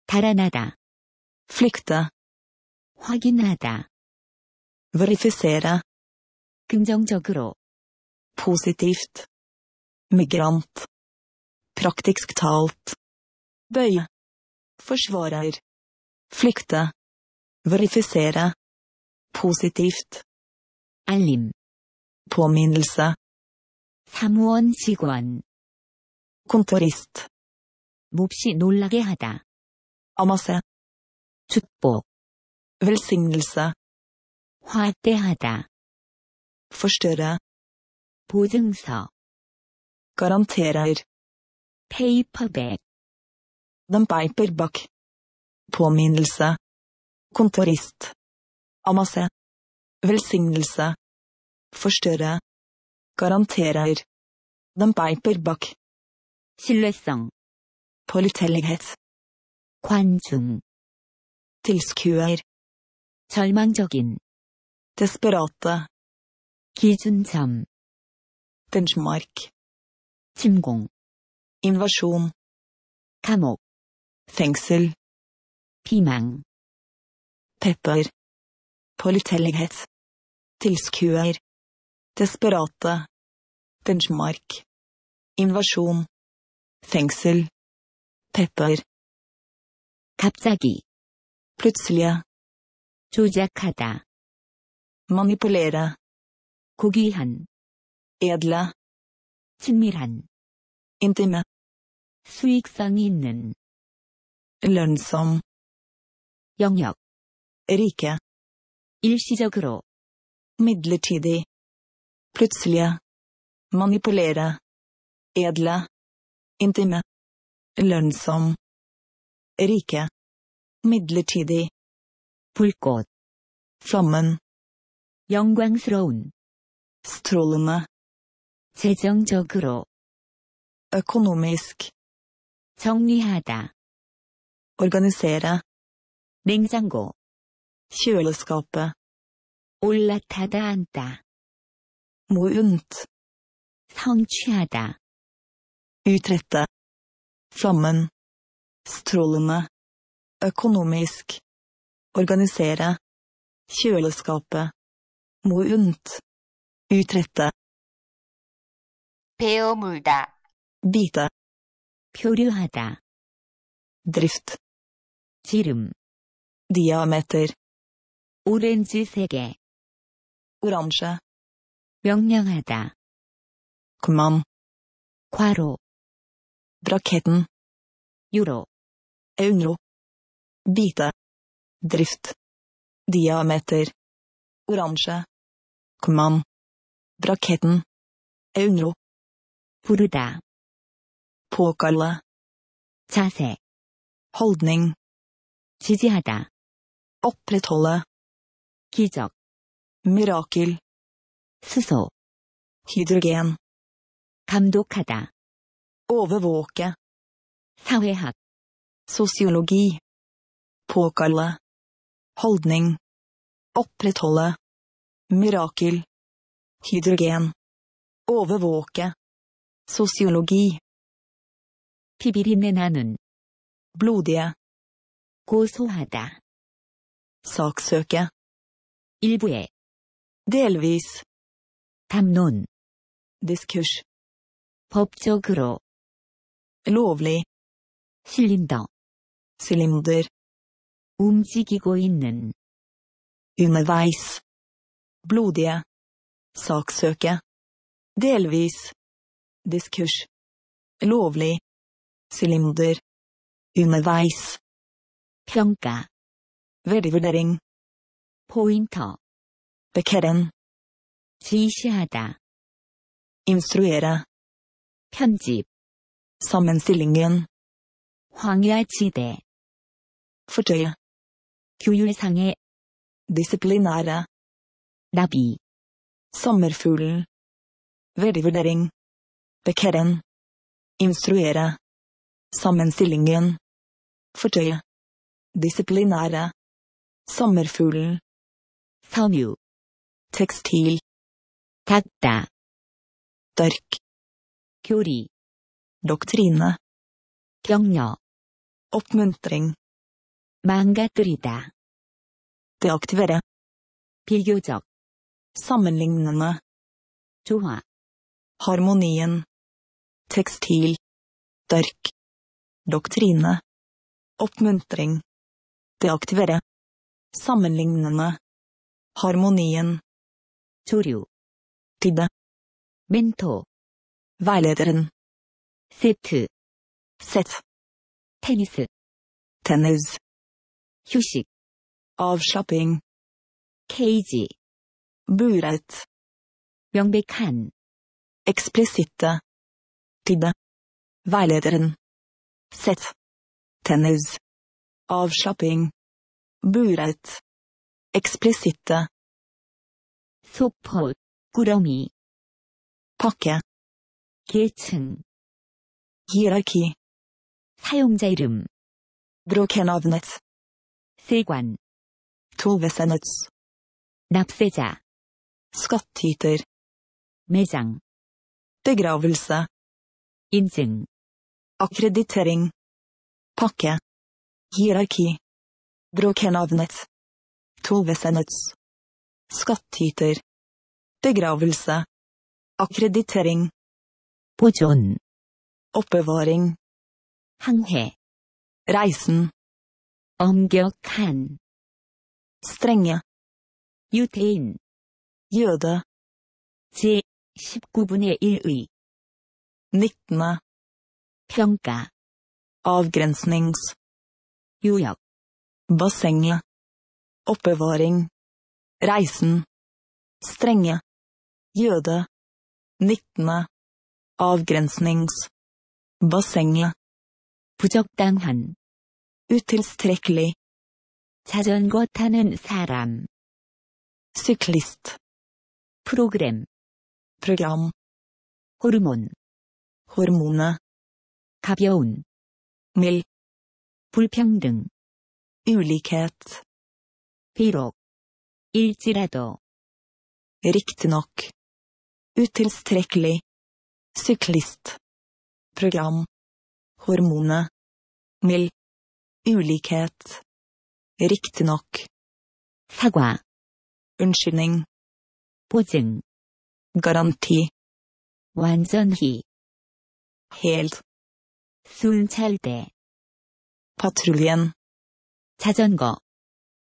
Taranada. flykte. 확인하다. verifisere. 긍정적으로. positivt. migrant. praktisk talt. bøye. forsvarer. flykte. verifisere. positivt. 알림. påminnelse. 사무원 직원. kontorist. 몹시 놀라게 하다. 어머세. 축복. 웰싱닐사. 화대하다. forstyrre. 보증서. garanterer. 페이퍼백. den paperback. påminnelse. kontorist. Amase. Velsignelse. Forstørre. Garanterer. Den paperback. 신뢰성. 폴리텔리헷 관중 tilskuer 절망적인 desperate 기준점 benchmark 침공 invasjon Kamok. fengsel 비망 pepper politellighet tilskuer desperate benchmark invasjon fengsel pepper 갑자기 plötsliga 조작하다 manipulera 고귀한 edla 친밀한 intima 수익성이 있는 lönsam 영역 rika 일시적으로 midlertidig plötsliga manipulera edla intima lønnsom, rike, midlertidig, 불꽃, flammen, 영광스러운, strålende, 재정적으로, økonomisk, 정리하다, organisere, 냉장고, kjøleskapet, 올라타다 앉다, må unt, 성취하다, utrette, flammen, strålende, økonomisk, organisere, kjøleskapet, 뭐 unt, utrette, 베어 물다, bite, 표류하다, drift, 지름, diameter, 오렌지 세계, orange, 명령하다, 그만, 과로, Braketten. Euro. Euro. Bite. Drift. Diameter. Oransje. Kommand. Braketten. Euro. 부르다. påkalle. 자세. holdning. 지지하다. opprettholde. 기적. mirakel. Suso. hydrogen. 감독하다. Overvåke. 사회학. Sosiologi. Påkalle. Holdning. Opprettholde. Mirakel. Hydrogen. Overvåke. Sosiologi. 피비린내 나는. Blodige. 고소하다. Saksøke. 일부에. Delvis. 담론. Diskurs. 법적으로 lovlig. 실린더. 실린들. 움직이고 innen. underveis. blodige. saksøke. delvis. diskurs. lovlig. 실린들. underveis. 평가. verdivurdering. Pointer. bekeren. 지시하다. instruere. 편집 sammenstillingen. 황야지대. Fortøye. Kyulsange. Disiplinære. 나비. Sommerfuglen. Verdivurdering. Bekeren. Instruere. Sammenstillingen. Fortøye. Disiplinære. Sommerfuglen. Samju. Tekstil. Takta. Dørk. 교리 doktrine 격려 oppmuntring 망가뜨리다 deaktivere 비교적 sammenlignende 좋아 harmonien tekstil dørk doktrine oppmuntring deaktivere sammenlignende harmonien 조류 tidde mentor veilederen 세트, Set. 테니스, tennis, 휴식, shopping. 케이지, buret, 명백한, Explicit. Tida. veilederen, Set. tennis, Of shopping. buret, Explicit. 소포, 꾸러미, pakke, 계층, 히에라키 사용자 이름 Broken of 브로켄업넷 세관 도베사넛 납세자 스커티들 매장 begravelse 인증 akkreditering pakke hierarki Brokenavnet. Tovesendets. Skattyter. Begravelse. Akkreditering. Pojon oppbevaring, Hanghe. reisen, 엄격한, strenge, 유대인, jøde, 제 19분의 1의, 19. 평가, avgrensnings, 유역, bassenget, oppbevaring, reisen, strenge, jøde, 19. avgrensnings. bassenget. 부적당한. utilstrekkelig. 자전거 타는 사람. cyklist. 프로그램. program. 호르몬. hormone. 가벼운. mild. 불평등. ulikhet. 비록. 일지라도. riktignok. utilstrekkelig. Syklist. Program. Hormonet. Mild. Ulikhet. Riktignok. 사과. Unnskyldning. 보증. Garanti. 완전히. Helt. Sunchalde. Patruljen. 자전거.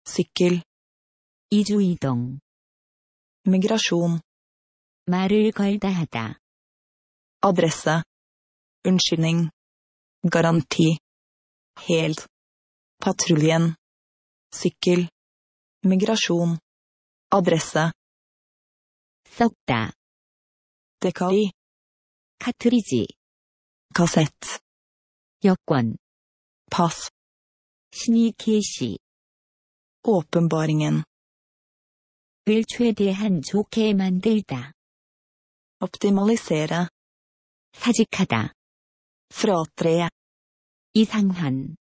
Sykkel. Ijuidong. Migrasjon. 말을 걸다 Adresse. Unnskyldning. Garanti. Helt. Patruljen. Sykkel. Migrasjon. Adresse. 썼다. 데카이. 카트리지. 카세트. 여권. 파스. 신이 게시. 오픈바ringen. 을 최대한 좋게 만들다. optimalisere. 사직하다. Fratre. Isanghan.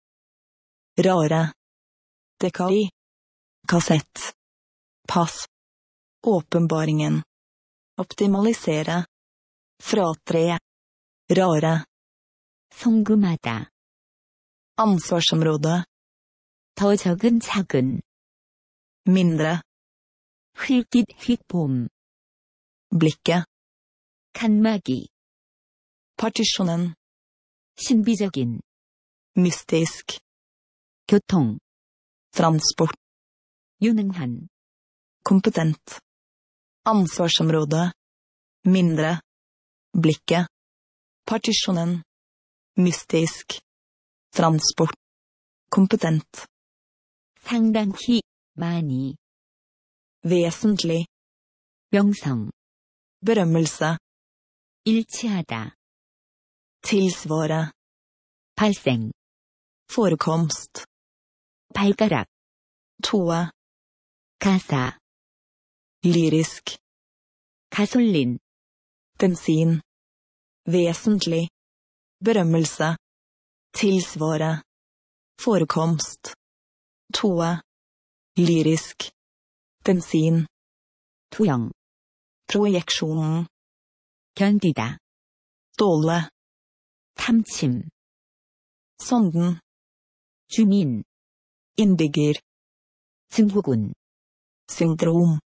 Rare. Dekai. Kassett. Pass. Åpenbaringen. Optimalisere. Fratre. Rare. 송금하다. ansvarsområde. 더 적은 작은. mindre. 흘빛 휘봄. blikket. 칸막이. partisjonen. 신비적인 mystisk 교통 transport 유능한 kompetent ansvarsområde mindre blikket partisjonen mystisk transport kompetent 상당히 많이 vesentlig 명성 berømmelse 일치하다 tilsvare 발생 forekomst 발가락 Toa. 가사 lyrisk 가솔린 bensin vesentlig berømmelse tilsvare forekomst toa lyrisk bensin 투영 프로젝션 견디다 ståle 탐침 sonden 주민 indiger 증후군 syndrom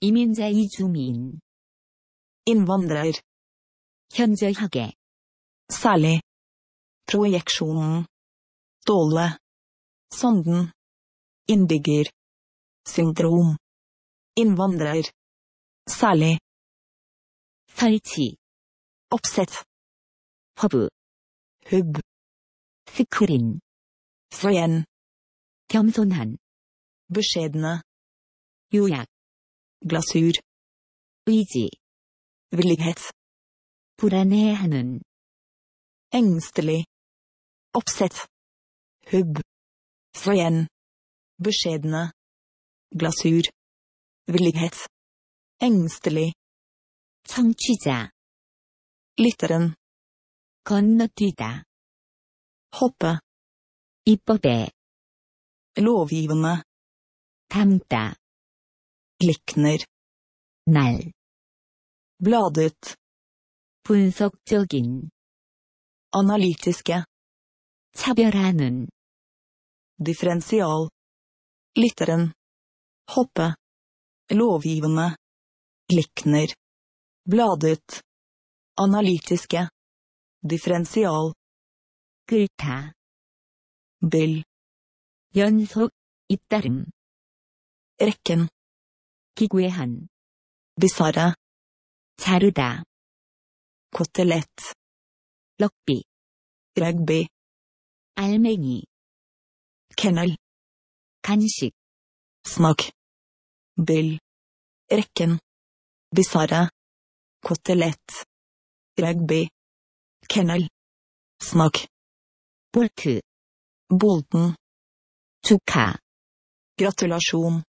이민자 이주민 invandrer 현저하게 særlig projeksjonen tåle sonden indiger syndrom innvandrer særlig 설치 oppsett 허브 흑 스크린 소옌 겸손한 beskjedne 요약 glasur 의지 villighet 불안해하는 engstelig oppsett hugg soyen beskjedne glasur villighet engstelig 청취자 lytteren 건너뛰다. hoppe. 입법에. lovgivende. 담다. likner. 날. bladet. 분석적인. analytiske. 차별하는. differensial. lytteren. hoppe. lovgivende. likner. bladet. analytiske. Differential 끓다 bil 연속 잇따름 rekken 기괴한 bizarre 자르다 kotelett 럭비 rugby 알맹이 kennel 간식 smak bil rekken bizarre kotelett rugby 캐널 스먹 볼트 볼튼 축하 gratulation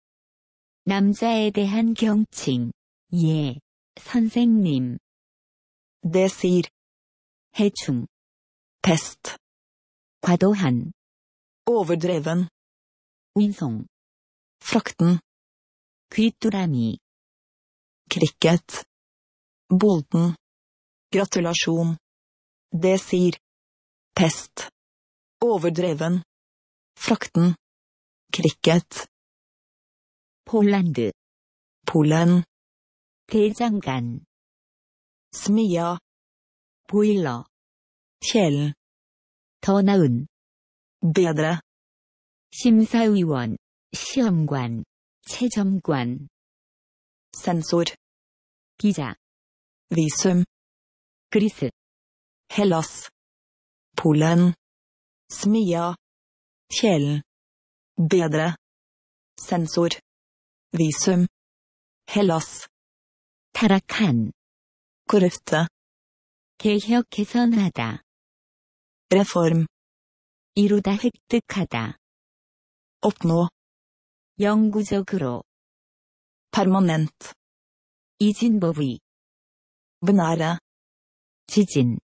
남자에 대한 경칭 예 선생님 desir 해충 test 과도한 overdreven 운송 frakten 귀뚜라미 cricket bolten gratulasjon Det sier pest. Overdreven. Frakten. Cricket. 폴란드. 폴란. 대장간. 스미야. 보일러. 쉘. 더 나은. bedre. 심사위원. 시험관. 체점관. 센서. 비자. visum. 그리스. Hellas. Polen. Smia. Kjelen. Bedre. Sensor. Visum. Hellas. Tarakan. korrupte. 개혁 reform. 이루다 획득하다. oppnå. 영구적으로. permanent. 이진 범위. benære. 지진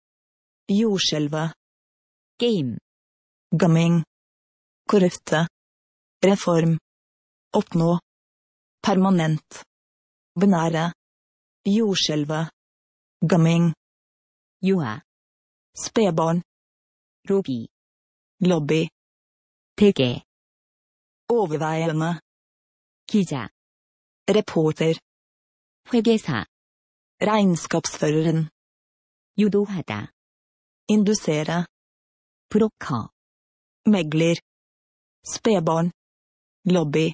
jordskjelvet. Game. Gamming. Korrupte. Reform. Oppnå. Permanent. Benære. Jordskjelvet. Gamming. Joa. Spedbarn. Robi. Lobby. Tege. Overveiende. Kija. Reporter. 회계사. regnskapsføreren. 유도하다. Indusere. Plukka. Megler. Spedbarn. Lobby.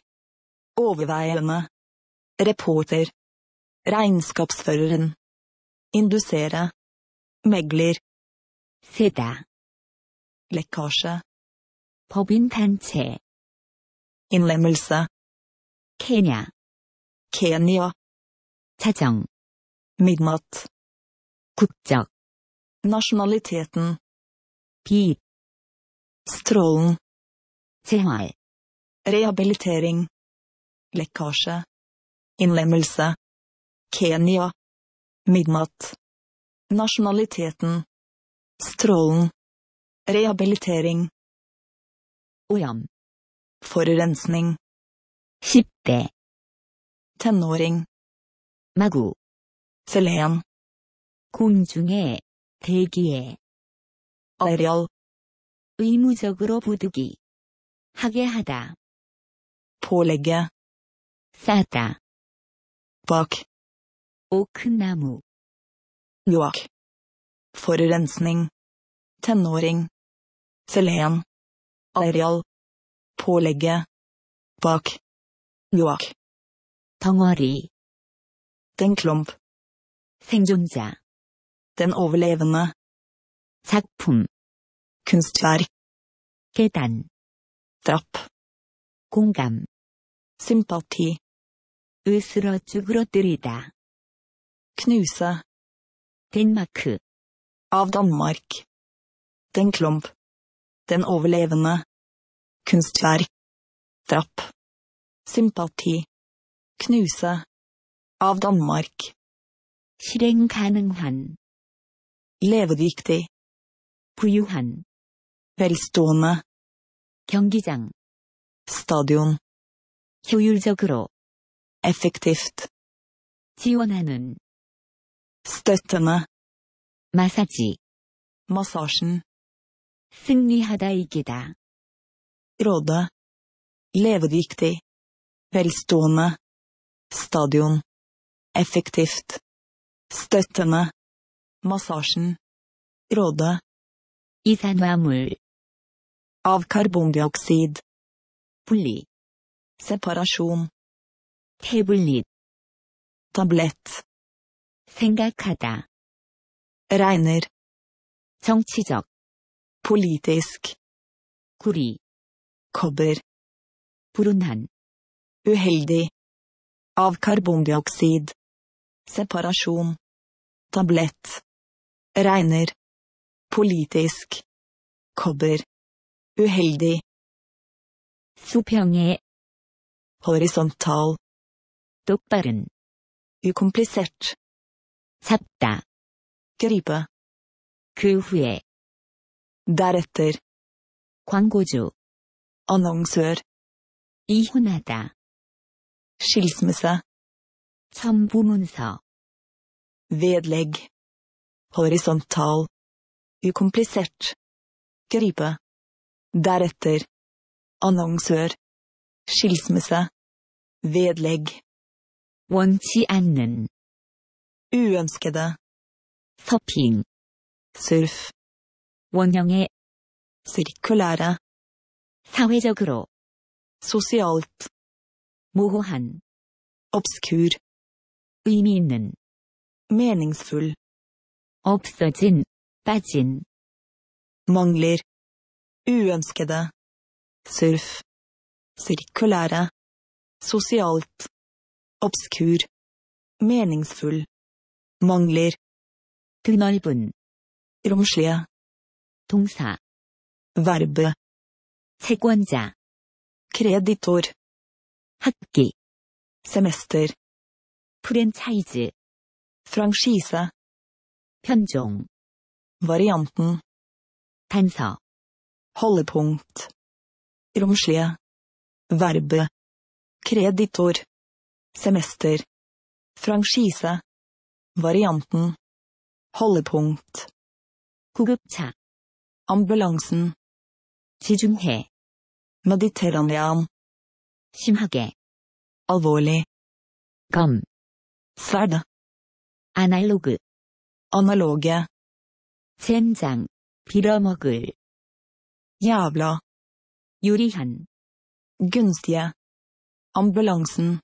Overveiende. Reporter. Regnskapsføreren. Indusere. Megler. Seda. lekkasje. 법인 단체. innlemmelse. Kenya. 케냐. 자정. midnatt. 국적. Nasjonaliteten. Pip. Strålen. Sehai. Rehabilitering. Lekkasje. Innlemmelse. Kenya. Midnatt. Nasjonaliteten. Strålen. Rehabilitering. Ojan. Forurensning. Skippe. Tenåring. Magu. Selen. 공중에 대기에 어려 의무적으로 부득이 하게 하다 pålägga 싸다 bak 오크나무 kloakk forurensning tenåring selen areal pålegge bak kloakk 덩어리 den klump 생존자 Den overlevende. 작품. kunstverk. 계단. trapp. 공감. sympati. 으스러 쭈그러뜨리다. knuse. 덴마크. av Danmark. Den klump. Den overlevende. Kunstverk. Trapp. Sympati. Knuse. Av Danmark. 실행 가능한. levedyktig, 부유한, velstående, 경기장, stadion, 효율적으로, effektivt, 지원하는, støttende, 마사지, massagen, 승리하다 이기다, råde, levedyktig, velstående, stadion, effektivt, støttende, Massasjen. Råde. 이산화물. Av karbondioksid. 분리. Separasjon. Tablet. Tablett. 생각하다. Regner. 정치적. Politisk. 구리. Kobber. 불운한. Uheldig. Av karbondioksid. Separasjon. Tablett. regner. Politisk. Kobber. Uheldig. 수평에 horisontal. 똑바른. ukomplisert. 잡다. gripe. 그 후에. deretter. 광고주. annonsør. 이혼하다. skilsmisse. 첨부문서. vedlegg. horisontal, ukomplisert, gripe, deretter, annonsør, skilsmisse, vedlegg, 원치 annen. uønskede, 서핑, surf, 원형의, sirkulære, 사회적으로, sosialt, Mohohan. obskur, 의미 있는, meningsfull, 없어진, 빠진. mangler, uønskede, surf, sirkulære, sosialt, obskur, meningsfull, mangler, 드넓은, romslige, 동사, verbe, 채권자, kreditor, 학기, semester, 프랜차이즈, franchise, 편종 varianten 단서 holdepunkt romslige verbe kreditor semester franchise varianten holdepunkt 구급차 ambulansen 지중해 mediterranean 심하게 alvorlig 감 sverd analog analoge 젠장 빌어먹을 jævla 유리한 gunstige ambulansen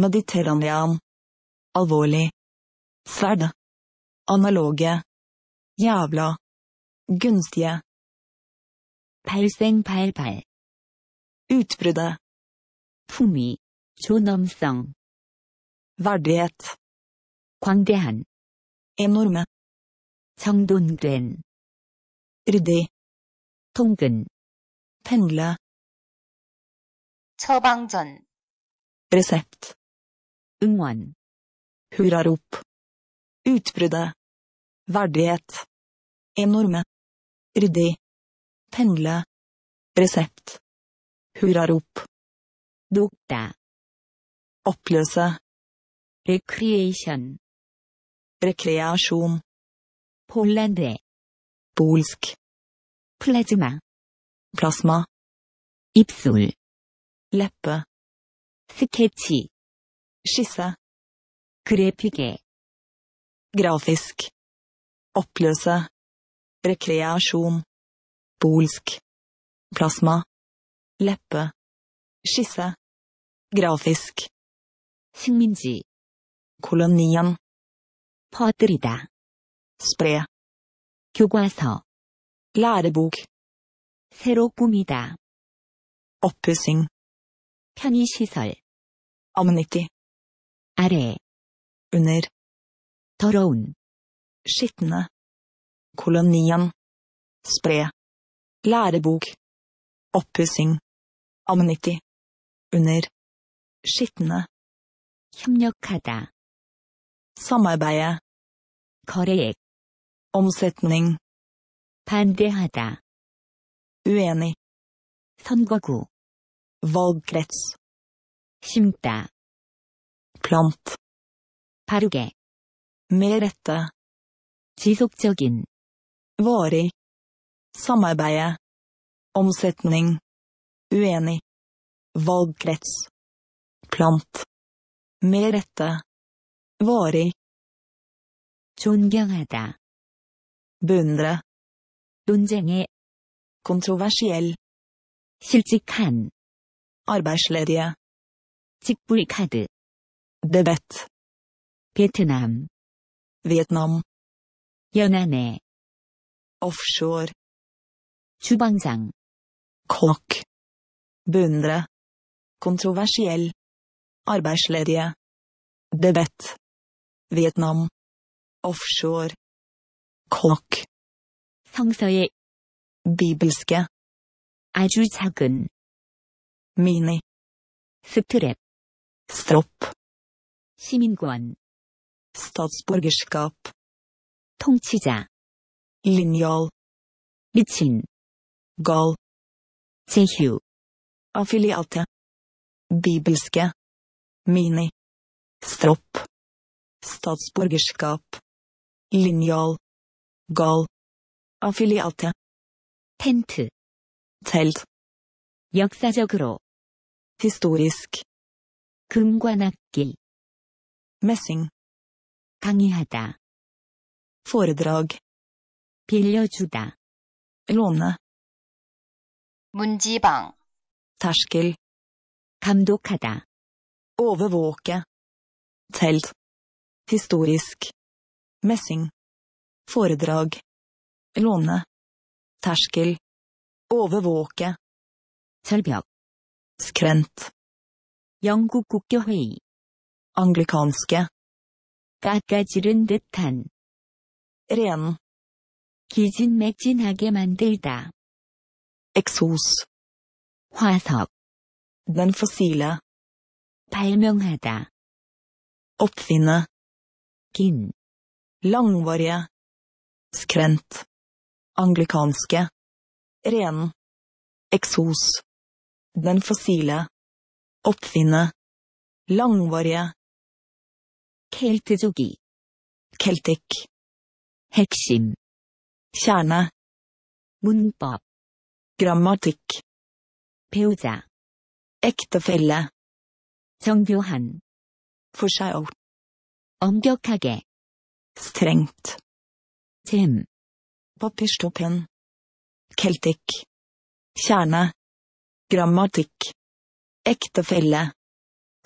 mediterranean alvorlig sverd analoge jævla gunstige 발생 발발 utbruddet 품위 존엄성 verdighet 광대한 Enorme. 정돈된 르디 통근 펜라 처방전 레셉트 응원 hurrarop utbruddet verdighet enorme ryddig pendle resept hurrarop dokta oppløse recreation rekreasjon. Pollendy. Polsk. Plasma. Plasma. Ipsul. Leppe. Sketsji. Skisse. Krepige. Grafisk. Oppløse. Rekreasjon. Polsk. Plasma. Leppe. Skisse. Grafisk. 식민지. kolonien. 퍼뜨리다. spre. 교과서. lærebok. 새로 꾸미다. oppussing. 편의시설. amnity. 아래. under. 더러운. skitne. kolonien. spre. lærebok. oppussing. amnity. under. skitne. 협력하다. 사마바야 거래액 omsetning 반대하다 uenig 선거구 valgkrets 심다 plant 바르게 med rette 지속적인 varig samarbeide omsetning uenig valgkrets plant med rette vare. 존경하다. beundra. 논쟁에. controversiell. 실직한. arbeidsledige. 직불카드. 카드. debatt. 베트남. Vietnam. 연안에. offshore. 주방장. kokk. beundre. kontroversiell. arbeidsledige. debatt. Vietnam. Offshore. kokk. 성서의 bibelske 아주 작은 mini 스트랩 strop, 시민권 statsborgerskap 통치자 linjal 미친 gal 제휴 affiliate bibelske mini strop, Statsborgerskap. Linjal. Gal. Affiliate. 텐트. 텔트. 역사적으로. historisk. 금관악기. messing. 강의하다. foredrag. 빌려주다. låne. 문지방. terskel. 감독하다. overvåke. telt. Historisk. Messing. Foredrag. Låne. Terskel. Overvåke. 절벽. Skrent. 영국 국교회의. Anglikanske. 깎아지른 듯한. ren. 기진맥진하게 만들다. eksos. 화석. den fossile. 발명하다. oppfinne skinn. Langvarige. Skrent. Anglikanske. Ren Eksos. Den fossile. Oppfinne. Langvarige. 켈트족이. 켈틱. 핵심. kjerne. 문법. grammatikk. 배우자. ektefelle. 정교한. for seg 엄격하게 strengt 잼 papirstoppen keltikk kjerne grammatikk ektefelle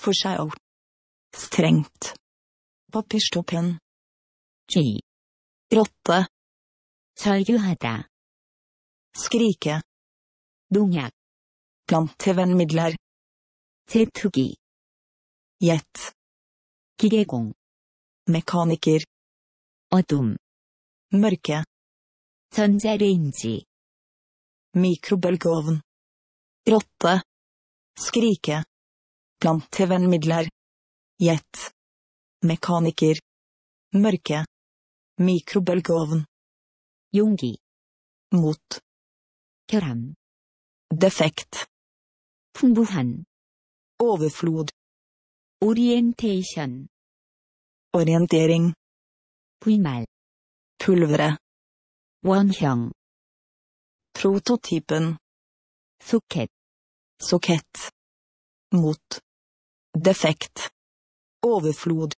for seg strengt papirstoppen 쥐 rotte 절규하다 skrike 농약 plantevernmidler tetugi, jet 기계공 mekaniker 어둠 mørke 전자레인지 mikrobølgeovn rotte skrike plantevernmidler gjett mekaniker mørke mikrobølgeovn 용기 mot 결함 defekt 풍부한 overflod orientation orientering 불말 pulveret 원형 prototypen 소켓 sokett mot defekt overflod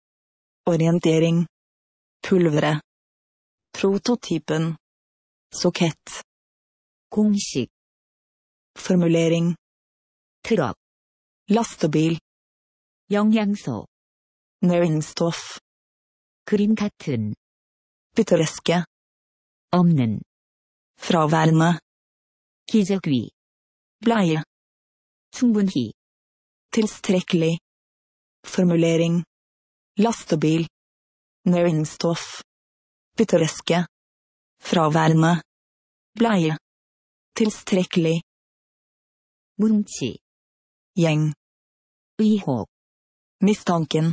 orientering pulveret prototypen sokett Kongsik. formulering 트럭 lastebil 영양소 næringsstoff 그림 같은 pittoreske 없는 fraværende 기저귀 bleie 충분히 tilstrekkelig formulering lastebil næringsstoff pittoreske fraværende bleie tilstrekkelig Munchi. gjeng 의혹 mistanken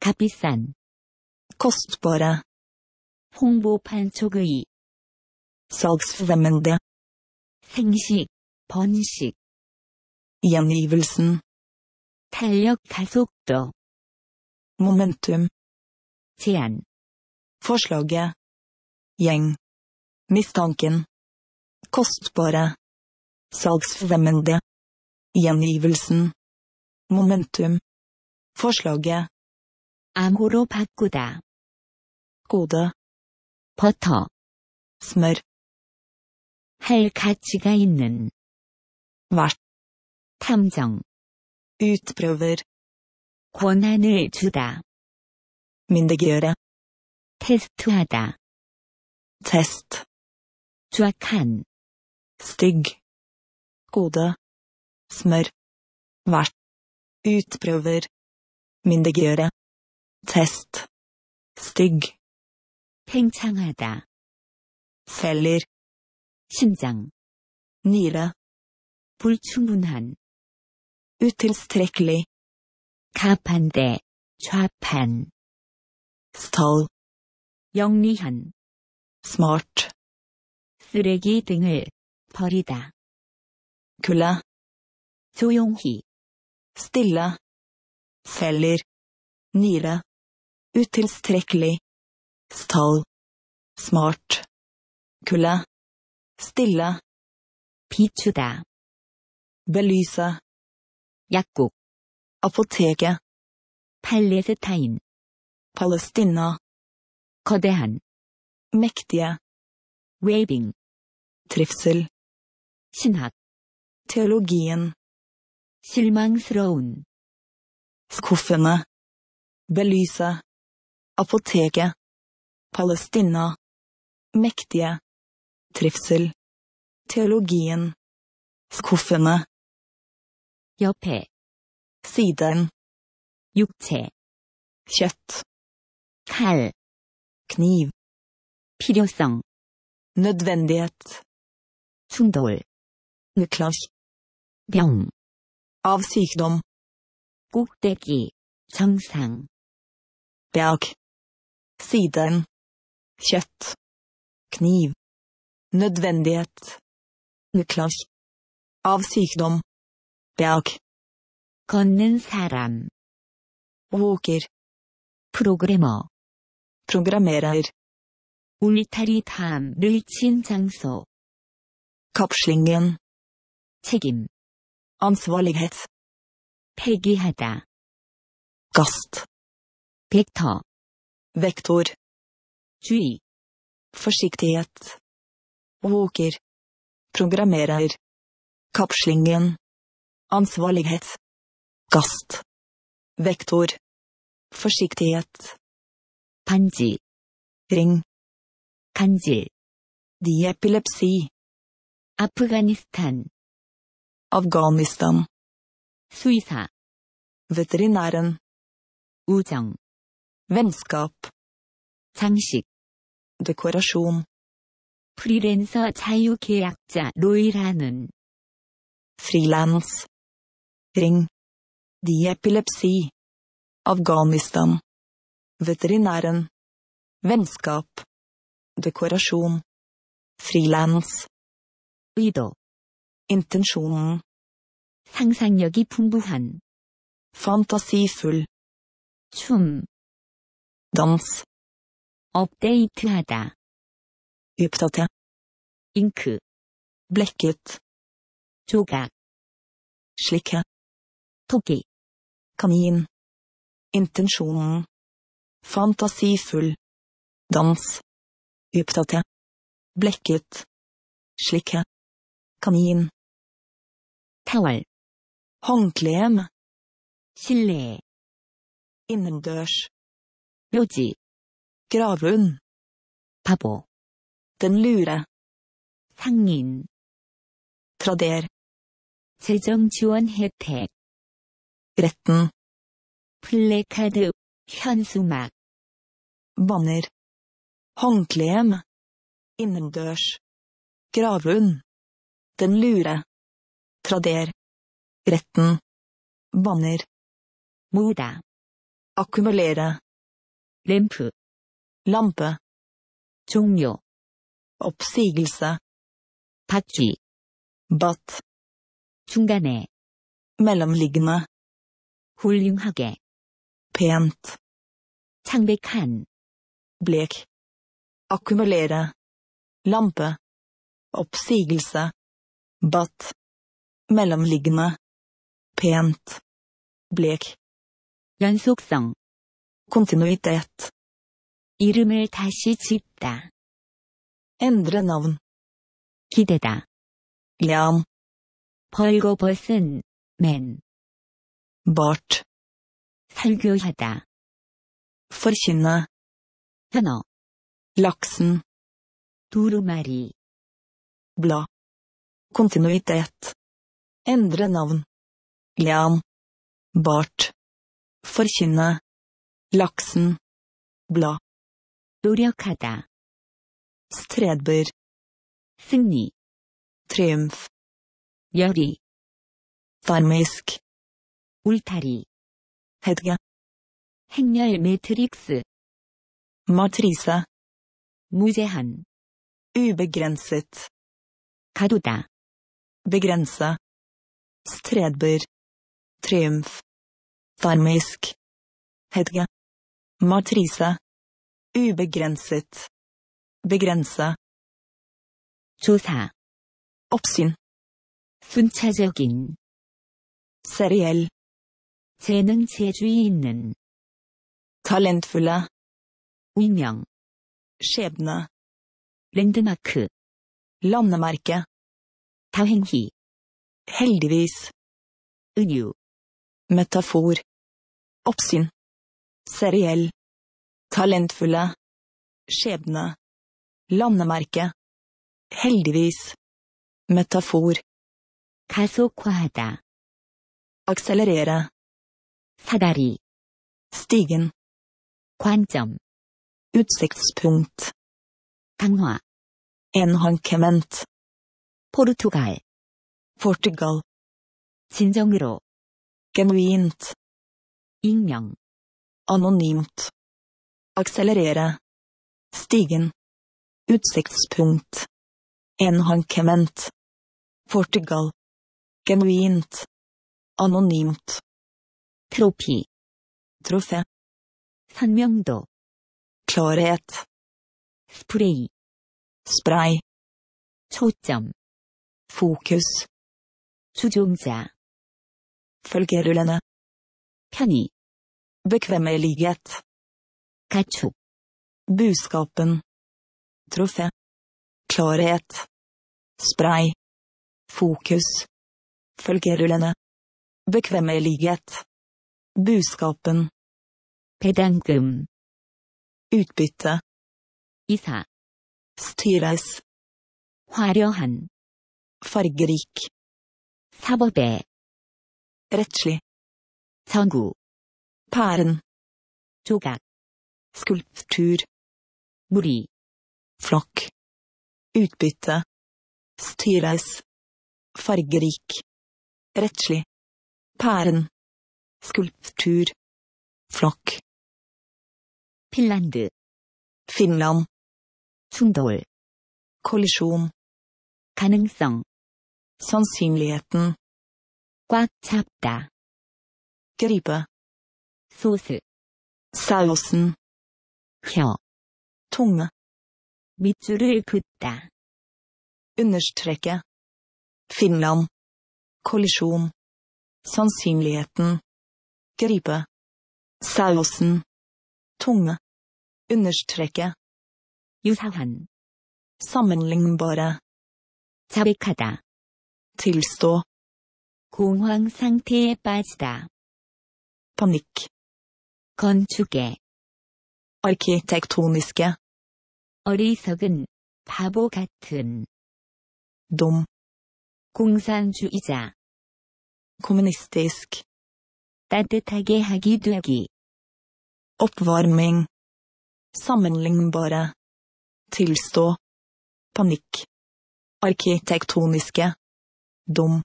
값비싼 kostbare 홍보판 초의 salgsfremmende 생식 번식 gjengivelsen 탄력 가속도 momentum 제안 forslaget gjeng mistanken kostbare salgsfremmende gjengivelsen momentum forslaget 암호로 바꾸다. 고다. 버터. 스멜. 할 가치가 있는. 왓. 탐정. utprøver. 권한을 주다. myndiggjøre. 테스트하다. test. 추악한. stygg. gode. smør. vært. utprøver. myndiggjøre. Test. Stygg. 팽창하다. Celler. 심장. Nyre. 불충분한. Utilstrekkelig. 가판대. 좌판. Stall. 영리한. Smart. 쓰레기 등을 버리다. Kulla. 조용히. Stilla. Celler. Nyre. Utilstrekkelig. Stall. Smart. Kulde. Stille. 비추다. Belyse. 약국. Apoteket. 팔레스타인. Palestina. kodehan, Mektige. Waving. Trivsel. 신학. Teologien. Skuffende. Belyse. Apoteket. Palestina. Mektige. Trivsel. Teologien. Skuffene. 옆에. Siden. 육체. kjøtt. Kall. kniv. 필요성. nødvendighet. Sundol. utklash. 병. av sykdom. 꼭대기. 정상. berg. Siden. Kjøtt. Kniv. Nødvendighet. Nøklag. Av sykdom. 벽. 걷는 사람. walker. 프로그래머. programmerer. 울타리 담을 친 장소. Kopfschlingen. 책임. Ansvarlighet. 폐기하다. Gast. 벡터. Vektor. 10. Forsiktighet. Våker. Programmerer. Kapslingen. Ansvarlighet. Gast. Vektor. Forsiktighet. 반지. ring. 간질. Diepilepsi. Afghanistan Afghanistan. Suisa veterinæren. 우정. v e n s k a p 장식 dekorasjon 프리랜서 자유계약자 로일하는 frilans ring diepilepsi Afghanistan veterinæren v e n s k a p dekorasjon frilans 의도 i n t e n s j o n 상상력이 풍부한 fantasifull 춤 dans 업데이트하다 uppdater 잉크 blekket Jogak. slikke Toki. kanin intensjonen fantasifull dans uppdater blekket slikke kanin 타월 håndklem 실내 innendørs 묘지. gravhund. 바보. den lure. 상인. trader. 재정 지원 혜택. retten. 플래카드, 현수막. banner. håndklem. innendørs. gravhund. Den lure. Trader. Retten. Banner. Moda. Akkumulere. 램프 럼프 종료 uppsigelse 받기 but 중간에 mellomliggende 훌륭하게 pent 창백한 blek ackumulere lampe oppsigelse but mellomliggende pent blek 연속성 Kontinuitet. 이름을 다시 짓다. Endre navn. 기대다. lam. 벌거벗은 맨. bart. 설교하다. forkynne. 현어. laksen. 두루마리. blad. Kontinuitet. Endre navn. lam. bart. forkynne. Laksen. Blad. 노력하다. Stredber. 승리. Triumf. 열이. Farmisk. 울타리. Hedge. 행렬 매트릭스. Matrice. 무제한. Ubegrenset. 가두다. Begrense. Stredber. Triumf. Farmisk. Hedge. Matrise. Ubegrenset. Begrense. 조사. oppsyn, 순차적인. seriell. 재능 재주이 있는. talentfulle. 운명. skjebne. 랜드마크. landemerke. 다행히. heldigvis. 은유. metafor. oppsyn. Seriell. Talentfulle. Skjebne. Landemerke. Heldigvis. Metafor. 가속화하다. akselerere. 사다리. stigen. 관점. utsiktspunkt. 강화. enhankement. 포르투갈. Portugal. 진정으로. genuint. 익명. Anonymt. Akselerere. Stigen. Utsiktspunkt. Enhankement. Portugal. Genuint. Anonymt. 트로피. 트로페. 선명도. klarhet. Spray. spray. 초점. fokus. 추종자. følgerullene. 편의. Bekvemmelighet. Kachu. Buskapen. Trofé. Klarhet. Spray. Fokus. Følgerullene. Bekvemmelighet. Buskapen. 배당금. utbytte. 이사. styres. 화려한. fargerik. 사법에. rettslig. 선구. Pæren. Toga. Skulptur. Bori. Flokk. Utbytte. Styreis. Fargerik. Rettslig. Pæren. Skulptur. Flokk. Finland. Finland. sundol kollisjon. 가능성. sannsynligheten. 꽉 잡다. gripe. 소스 사우슨 혀 통나 밑줄을 긋다 understreke Finland kollisjon sannsynligheten gripe sausen tunge understreke 유사한 sammenlignbare 자백하다 tilstå 공황 상태에 빠지다 panikk 건축에 arkitektoniske 어리석은 바보 같은 dum 공산주의자 kommunistisk 따뜻하게 하기 되기 oppvarming sammenlignbare tilstå panikk arkitektoniske dum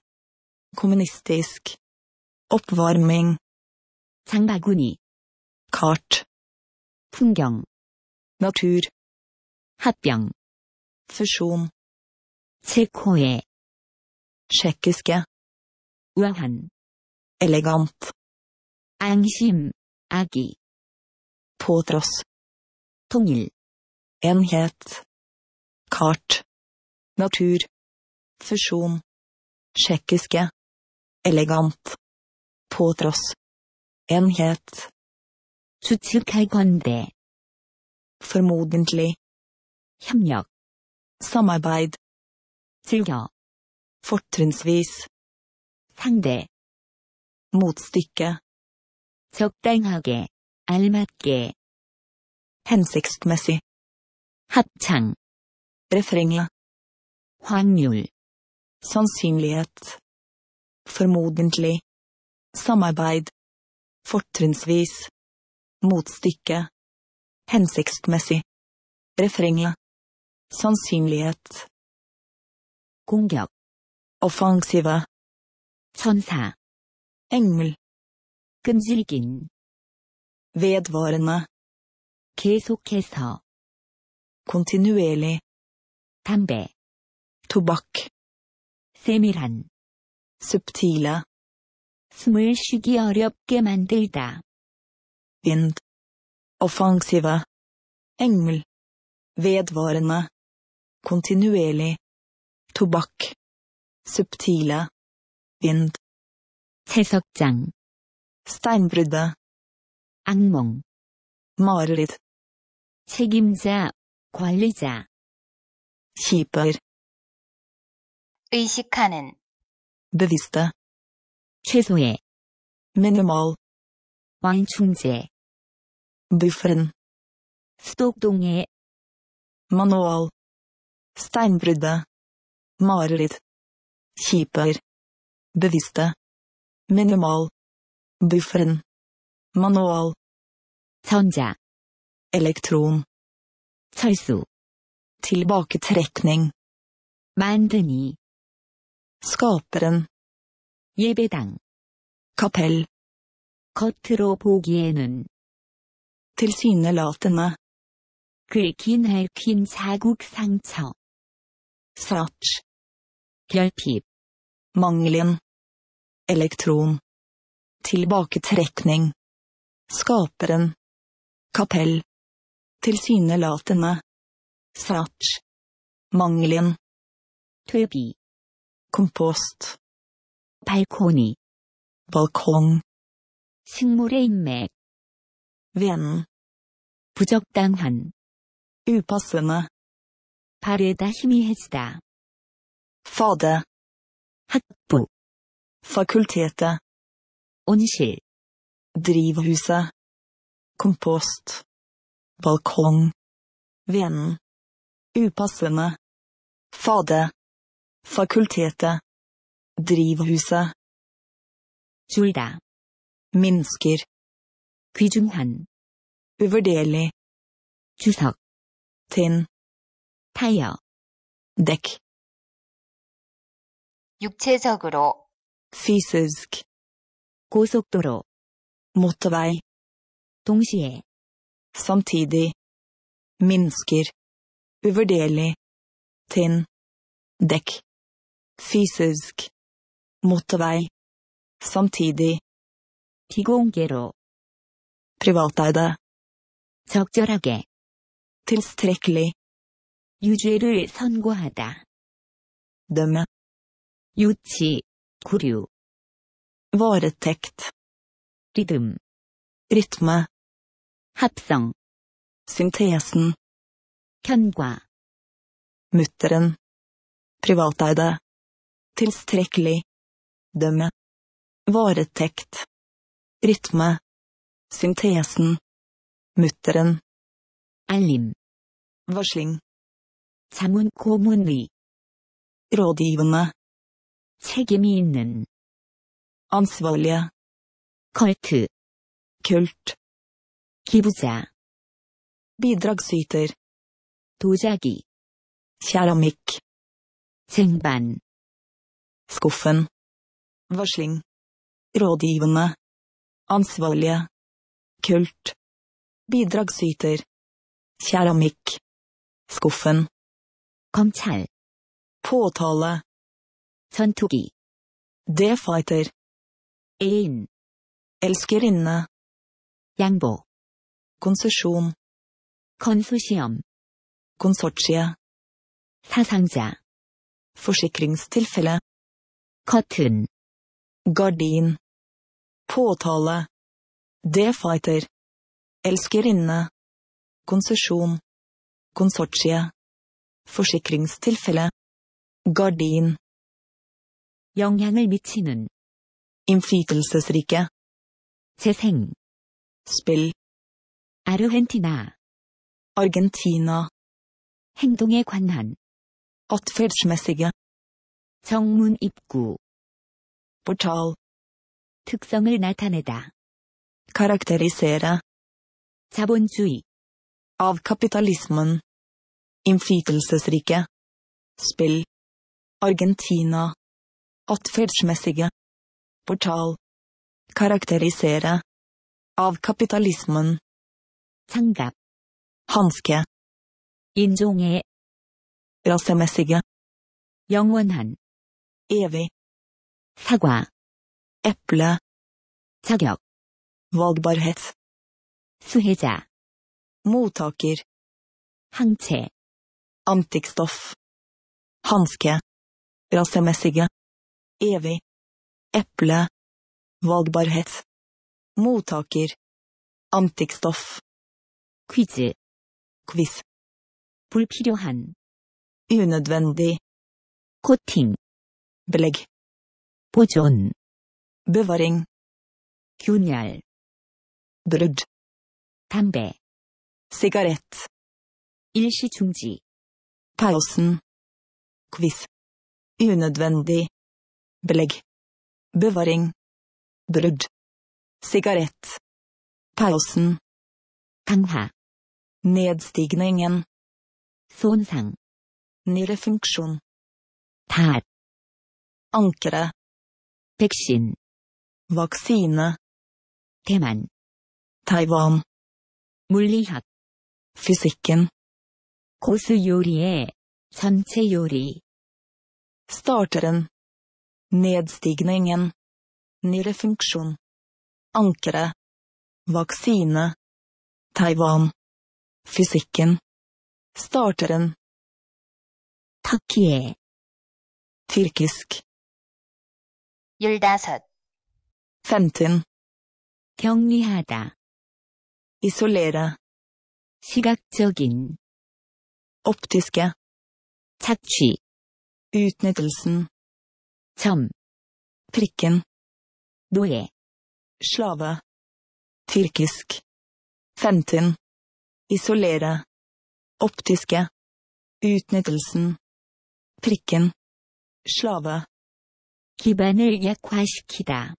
kommunistisk oppvarming 장바구니 kart 풍경 natur 합병 fusjon 체코의 tsjekkiske 우아한 elegant 앙심 아기 påtross 통일 enhet kart natur fusjon tsjekkiske elegant påtross enhet 추측할 건데. Formodentlig. 협력. Samarbeid. 즐겨. Fortrinnsvis. 상대. Motstykke. 적당하게. 알맞게. Hensiktsmessig. 합창. Refrenget. 확률. Sannsynlighet. Formodentlig. Samarbeid. Fortrinnsvis. Motstykke. Hensiktsmessig. Refrenget. Sannsynlighet. 공격. Offensive. 천사. engel. 끈질긴. vedvarende. 계속해서. kontinuerlig. 담배. tobakk. 세밀한. subtile. 숨을 쉬기 어렵게 만들다. vind, offensive, engel, vedvarende, kontinuerlig, tobakk, subtile, vind, 채석장, steinbruddet, 악몽, mareritt, 책임자, 관리자, kjiper, 의식하는, bevisste, 최소의, minimal, 왕충제, Буферен. Стокдунge. Manual. Steinbruddet. Mareritt. Kjiper. Bevisste. Minimal. Bufferen. Manual. 전자. Elektron. 철수. Tilbaketrekning. 만드니. Skaperen. 예배당. 카펠. 겉으로 보기에는 tilsynelatende. 긁힌 핥힌 사국 상처. Swatch. 결핍. Mangelen. Elektron. Tilbaketrekning. Skaperen. Kapell. Tilsynelatende. Swatch. Mangelen. 퇴비. Kompost. Balkoni. Balkong. 식물의 인맥. Vennen. 부적당한. Upassende. 바르다 희미해지다. Fade. 학부. Fakultetet. 온실. Drivhuset. Kompost. Balkong. Vennen. Upassende. Fade. Fakultetet. Drivhuset. 줄다. Minsker. 귀중한 uvurderlig 주석 tin 타이어 dekk 육체적으로 fysisk 고속도로 motorvei 동시에 samtidig mennesker uvurderlig tin dekk fysisk motorvei samtidig 비공개로 privateide. 적절하게. tilstrekkelig. 유죄를 선고하다. dømme. 유치, 구류. varetekt. 리듬. rytme. 합성. syntesen. 견과. mutteren. privateide. tilstrekkelig. dømme. varetekt. rytme. Syntesen. Mutteren. 알림. varsling. 자문 고문의. rådgivende. 책임이 있는. ansvarlige. 컬트. kult. kibuza, bidragsyter. dojagi, keramikk. 쟁반. skuffen. varsling. rådgivende. ansvarlige. Kult. Bidragsyter. Keramikk. Skuffen. 검찰. Påtale. 전투기. D-fighter. 애인. Elskerinne. 양보. Konsesjon. konsortium. Konsortiet. Sasangja. Forsikringstilfelle. Cotton. Gardin. Påtale. D-fighter. Elskerinne. Konsesjon. Konsortiet. Forsikringstilfelle. Gardin. 영향을 미치는. Innflytelsesrike. 재생. Spill. 아르헨티나. Argentina. 행동에 관한. Atferdsmessige. 정문 입구. Portal. 특성을 나타내다. karakterisere 자본주의 av kapitalismen innflytelsesrike spill Argentina atferdsmessige portal karakterisere av kapitalismen 장갑 hanske 인종의 rasemessige 영원한 evig 사과 eple 자격 valgbarhet 수혜자 mottaker 항체 antikstoff, hanske rasemessige evig eple valgbarhet mottaker antikstoff. 퀴즈 quiz 불필요한 unødvendig 코팅 belegg 보존 bevaring 균열 Brød. 담배 Sigarett. 일시 중지 pausen quiz unødvendig belegg bevaring Brød. sigarett pausen 강화 nedstigningen 손상 nyrefunksjon tat ankre 백신 vaksine 대만 Taiwan. 물리학. Fysikken. 고수 요리의 전체 요리. Starteren. Nedstigningen. Nyrefunksjon. Ankeret. Vaksine. Taiwan. Fysikken. Starteren. 터키의 Tyrkisk. 열다섯. 15. 격리하다. Isolere. 시각적인 optiske 착취 utnyttelsen 점 prikken 노예 slave tyrkisk femten isolere optiske utnyttelsen prikken slave 기반을 약화시키다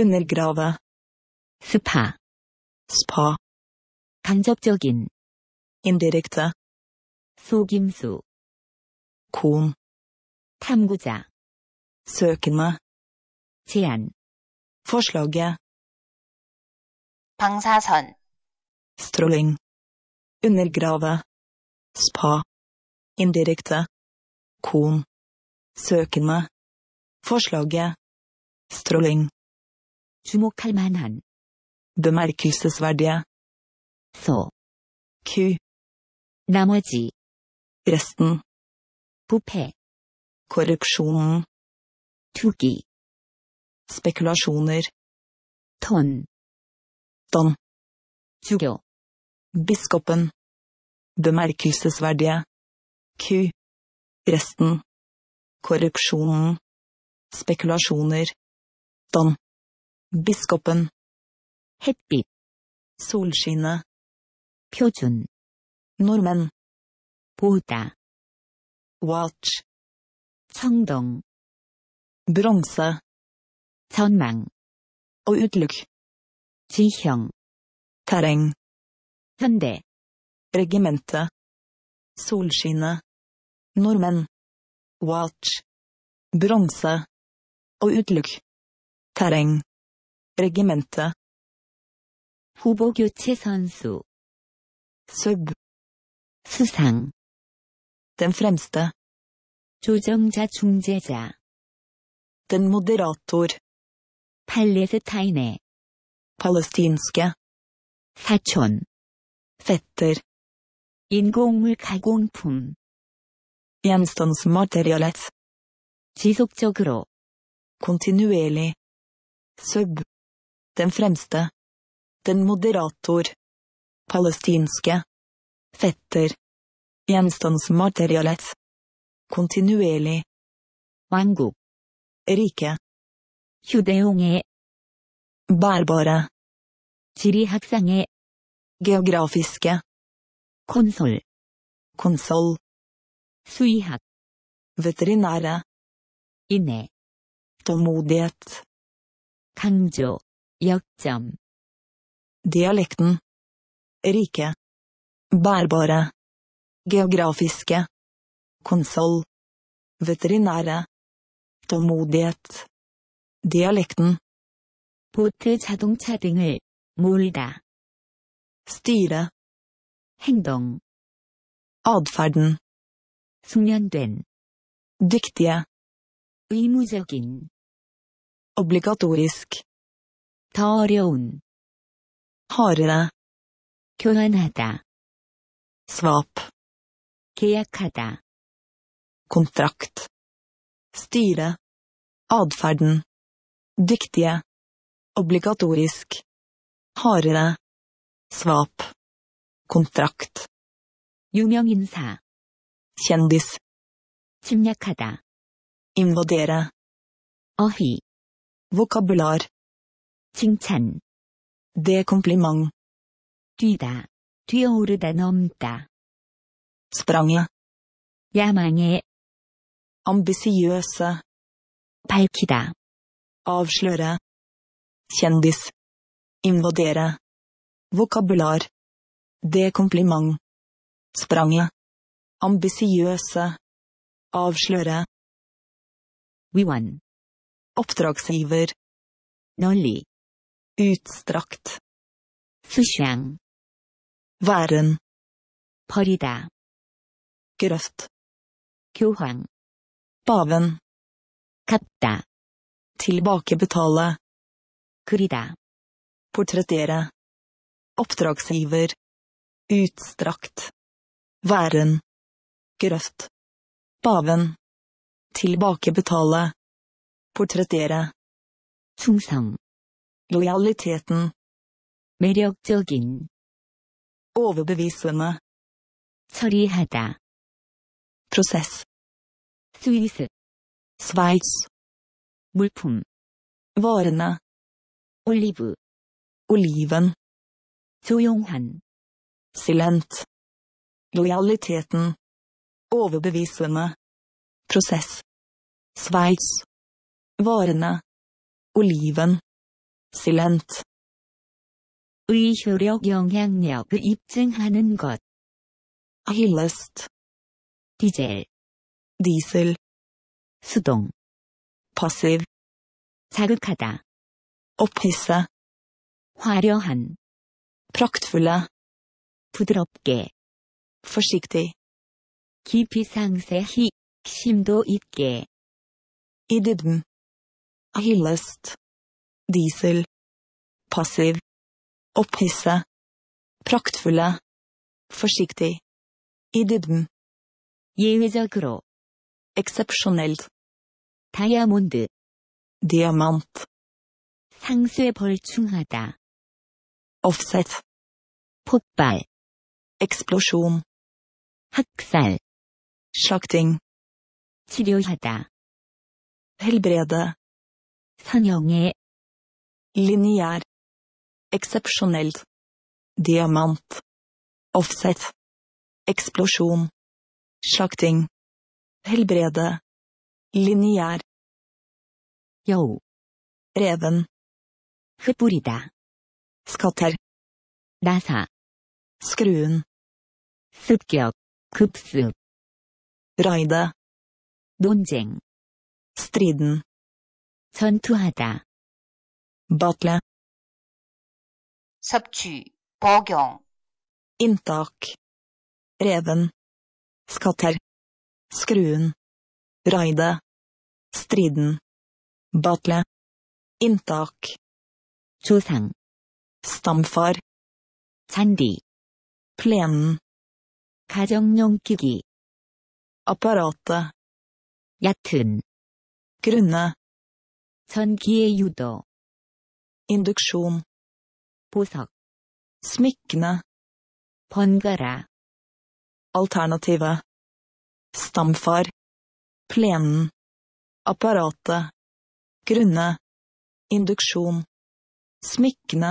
undergrave 스파 스파 간접적인 indirekta 속임수 곰 탐구자 sökende 제안 forslaget 방사선 stråling undergrave spa indirekte 곰 sökende forslaget stråling 주목할 만한 bemerkelsesverdige. Så. 큐, 나머지, resten, 부패, korrupsjonen, 투기, spekulasjoner, Ton. Don. 죽여, biskopen, bemerkelsesverdige, q, resten, korrupsjonen, spekulasjoner, don, biskopen. 햇빛 solskinnet 표준 nordmenn 보다 watch 청동 bronse 전망 og utløk 지형 terreng 현대 regimente solskinnet nordmenn watch bronse og utløk terreng regimente 후보 교체 선수 sub 수상 den fremste 조정자 중재자 den moderator 팔레스타인의 palestinske 사촌 fetter 인공물 가공품 gjenstandsmaterialet 지속적으로 kontinuerlig sub den fremste Den moderator. Palestinske. Fetter. Gjenstandsmaterialet. Kontinuerlig. 왕국. Rike. 휴대용의. Bærbare. 지리학상의. Geografiske. 콘솔. 콘솔. suihak, Veterinære. inne, Tålmodighet. 강조. 역점. Dialekten. Rike. Bærbare. Geografiske. Konsoll. Veterinære. Tålmodighet. Dialekten. 보트 자동차 등을 몰다. styre. 행동. atferden. dyktige. obligatorisk. 더 어려운. 허르다 교환하다 swap 계약하다 kontrakt styre Adferden. dyktige obligatorisk hardere swap kontrakt 유명인사 kjendis 침략하다 invadere 어휘 vokabular 칭찬 det kompliment. 뛰다. 뛰어오르다 넘다. sprange. 야망에. ambisiøse. Palkida. avsløre. kjendis. invadere. vokabular. Det kompliment. sprange. ambisiøse. avsløre. We won. oppdragsgiver. 널리 utstrakt. 수상. væren. 버리다. grøft. 교황. paven. 갚다. tilbakebetale. 그리다. portrettere. oppdragsgiver. utstrakt. væren. grøft. paven. tilbakebetale. portrettere. 충성 lojaliteten. 매력적인. overbevisende. 처리하다. prosess. Suisse. sveits. 물품. varene. Olive. oliven. 조용한. silent. lojaliteten. overbevisende. prosess. Sveits. Varene. Oliven. silent 의 효력 영향력을 입증하는 것 ahillest 디젤 diesel 수동 passive 자극하다 opphissa 화려한 praktfulla 부드럽게 forsiktig 깊이 상세히 심도 있게 i dybden ahillest diesel, passiv, opphisse, praktfulle, forsiktig, i dybden, 예외적으로, eksepsjonelt, diamond, diamant, 상수에 벌충하다, offset, 폭발, eksplosjon, 학살, slakting, 치료하다, helbrede, 선영해, Lineær. Eksepsjonelt. Diamant. Offset. Eksplosjon. Slakting. Helbrede. Lineær. Yo, Reven. 흩뿌리다. skatter. 나사. skruen. 습격. 급습. raide, 논쟁. striden. 전투하다. Butler. 섭취, 복용. Inntak. Reven. Skatter. Skruen. Raide. Striden. Butler. Inntak. 조상. Stamfar. 잔디. Plenen. 가정용 Apparatet. 얕은. grunne. 전기의 유도 induksjon 보석 smykkene 번갈아 alternativet stamfar plenen apparatet grunne induksjon smykkene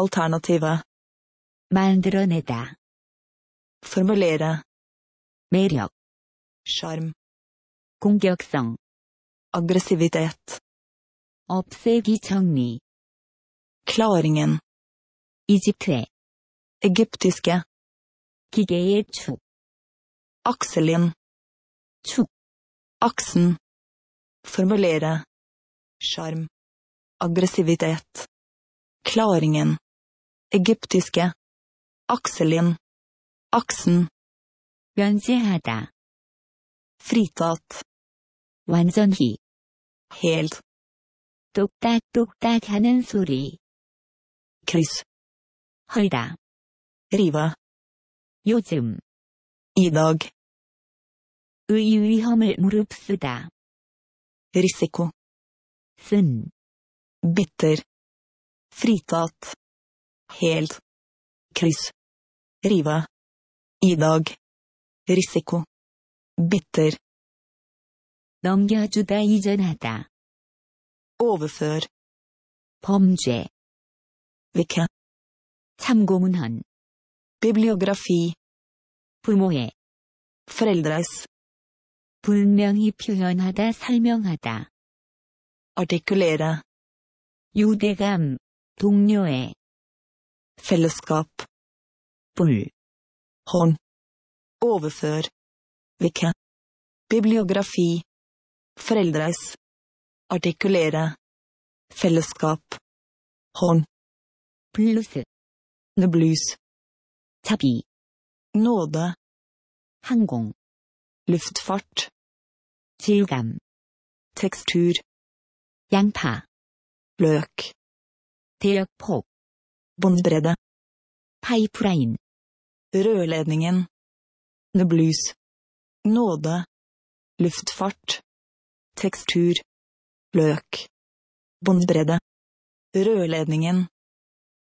alternativet 만들어내다 formulere 매력 sjarm 공격성 aggressivitet 없애기 정리 Klaringen. Egypte. egyptiske 기계의 축 akselin 축 aksen formulere sjarm aggressivitet klaringen egyptiske akselin aksen 면제하다 fritatt 완전히 helt 똑딱똑딱 하는 소리 크리스. 헐다. 리버. 요즘. 이덕. 의 위험을 무릅쓰다. Risiko. 쓴. bitter. fritatt. helt. kryss. rive. i dag. risiko. bitter. 넘겨주다 이전하다. overfør. 범죄. 위키 참고문헌 bibliografi 부모의 foreldres 분명히 표현하다 설명하다 articulera 유대감 동료의 fellesskap 뿔 hånd overfør 위키 bibliografi foreldres articulera fellesskap hånd 블루스. The blues. 자비. nåde. 항공. luftfart. 질감. tekstur. 양파. løk. 대역폭. båndbredde. 파이프라인. rørledningen. The blues. nåde. luftfart. tekstur. løk. båndbredde. Rørledningen.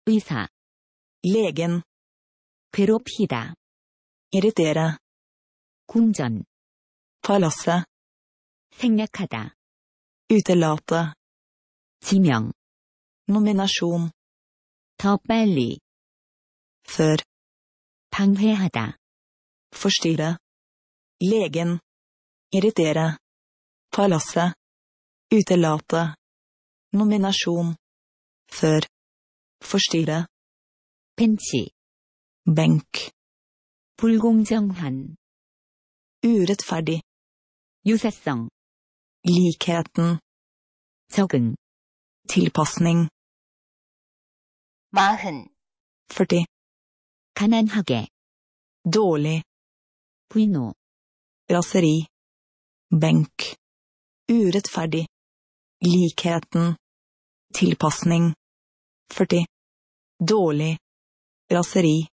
의사 legen 괴롭히다 irritera 궁전 förlossa 생략하다 utelata 지명 nomination 더 빨리 för 방해하다 förstöra legen irritera förlossa utelata nomination för forstyrre. 벤치. benk. 불공정한. urettferdig. 유사성. likheten. 적응. tilpasning. Mahen. 40. 가난하게. dårlig. 분노. raseri. benk. urettferdig. likheten. tilpasning. 40. Dårlig. Raseri.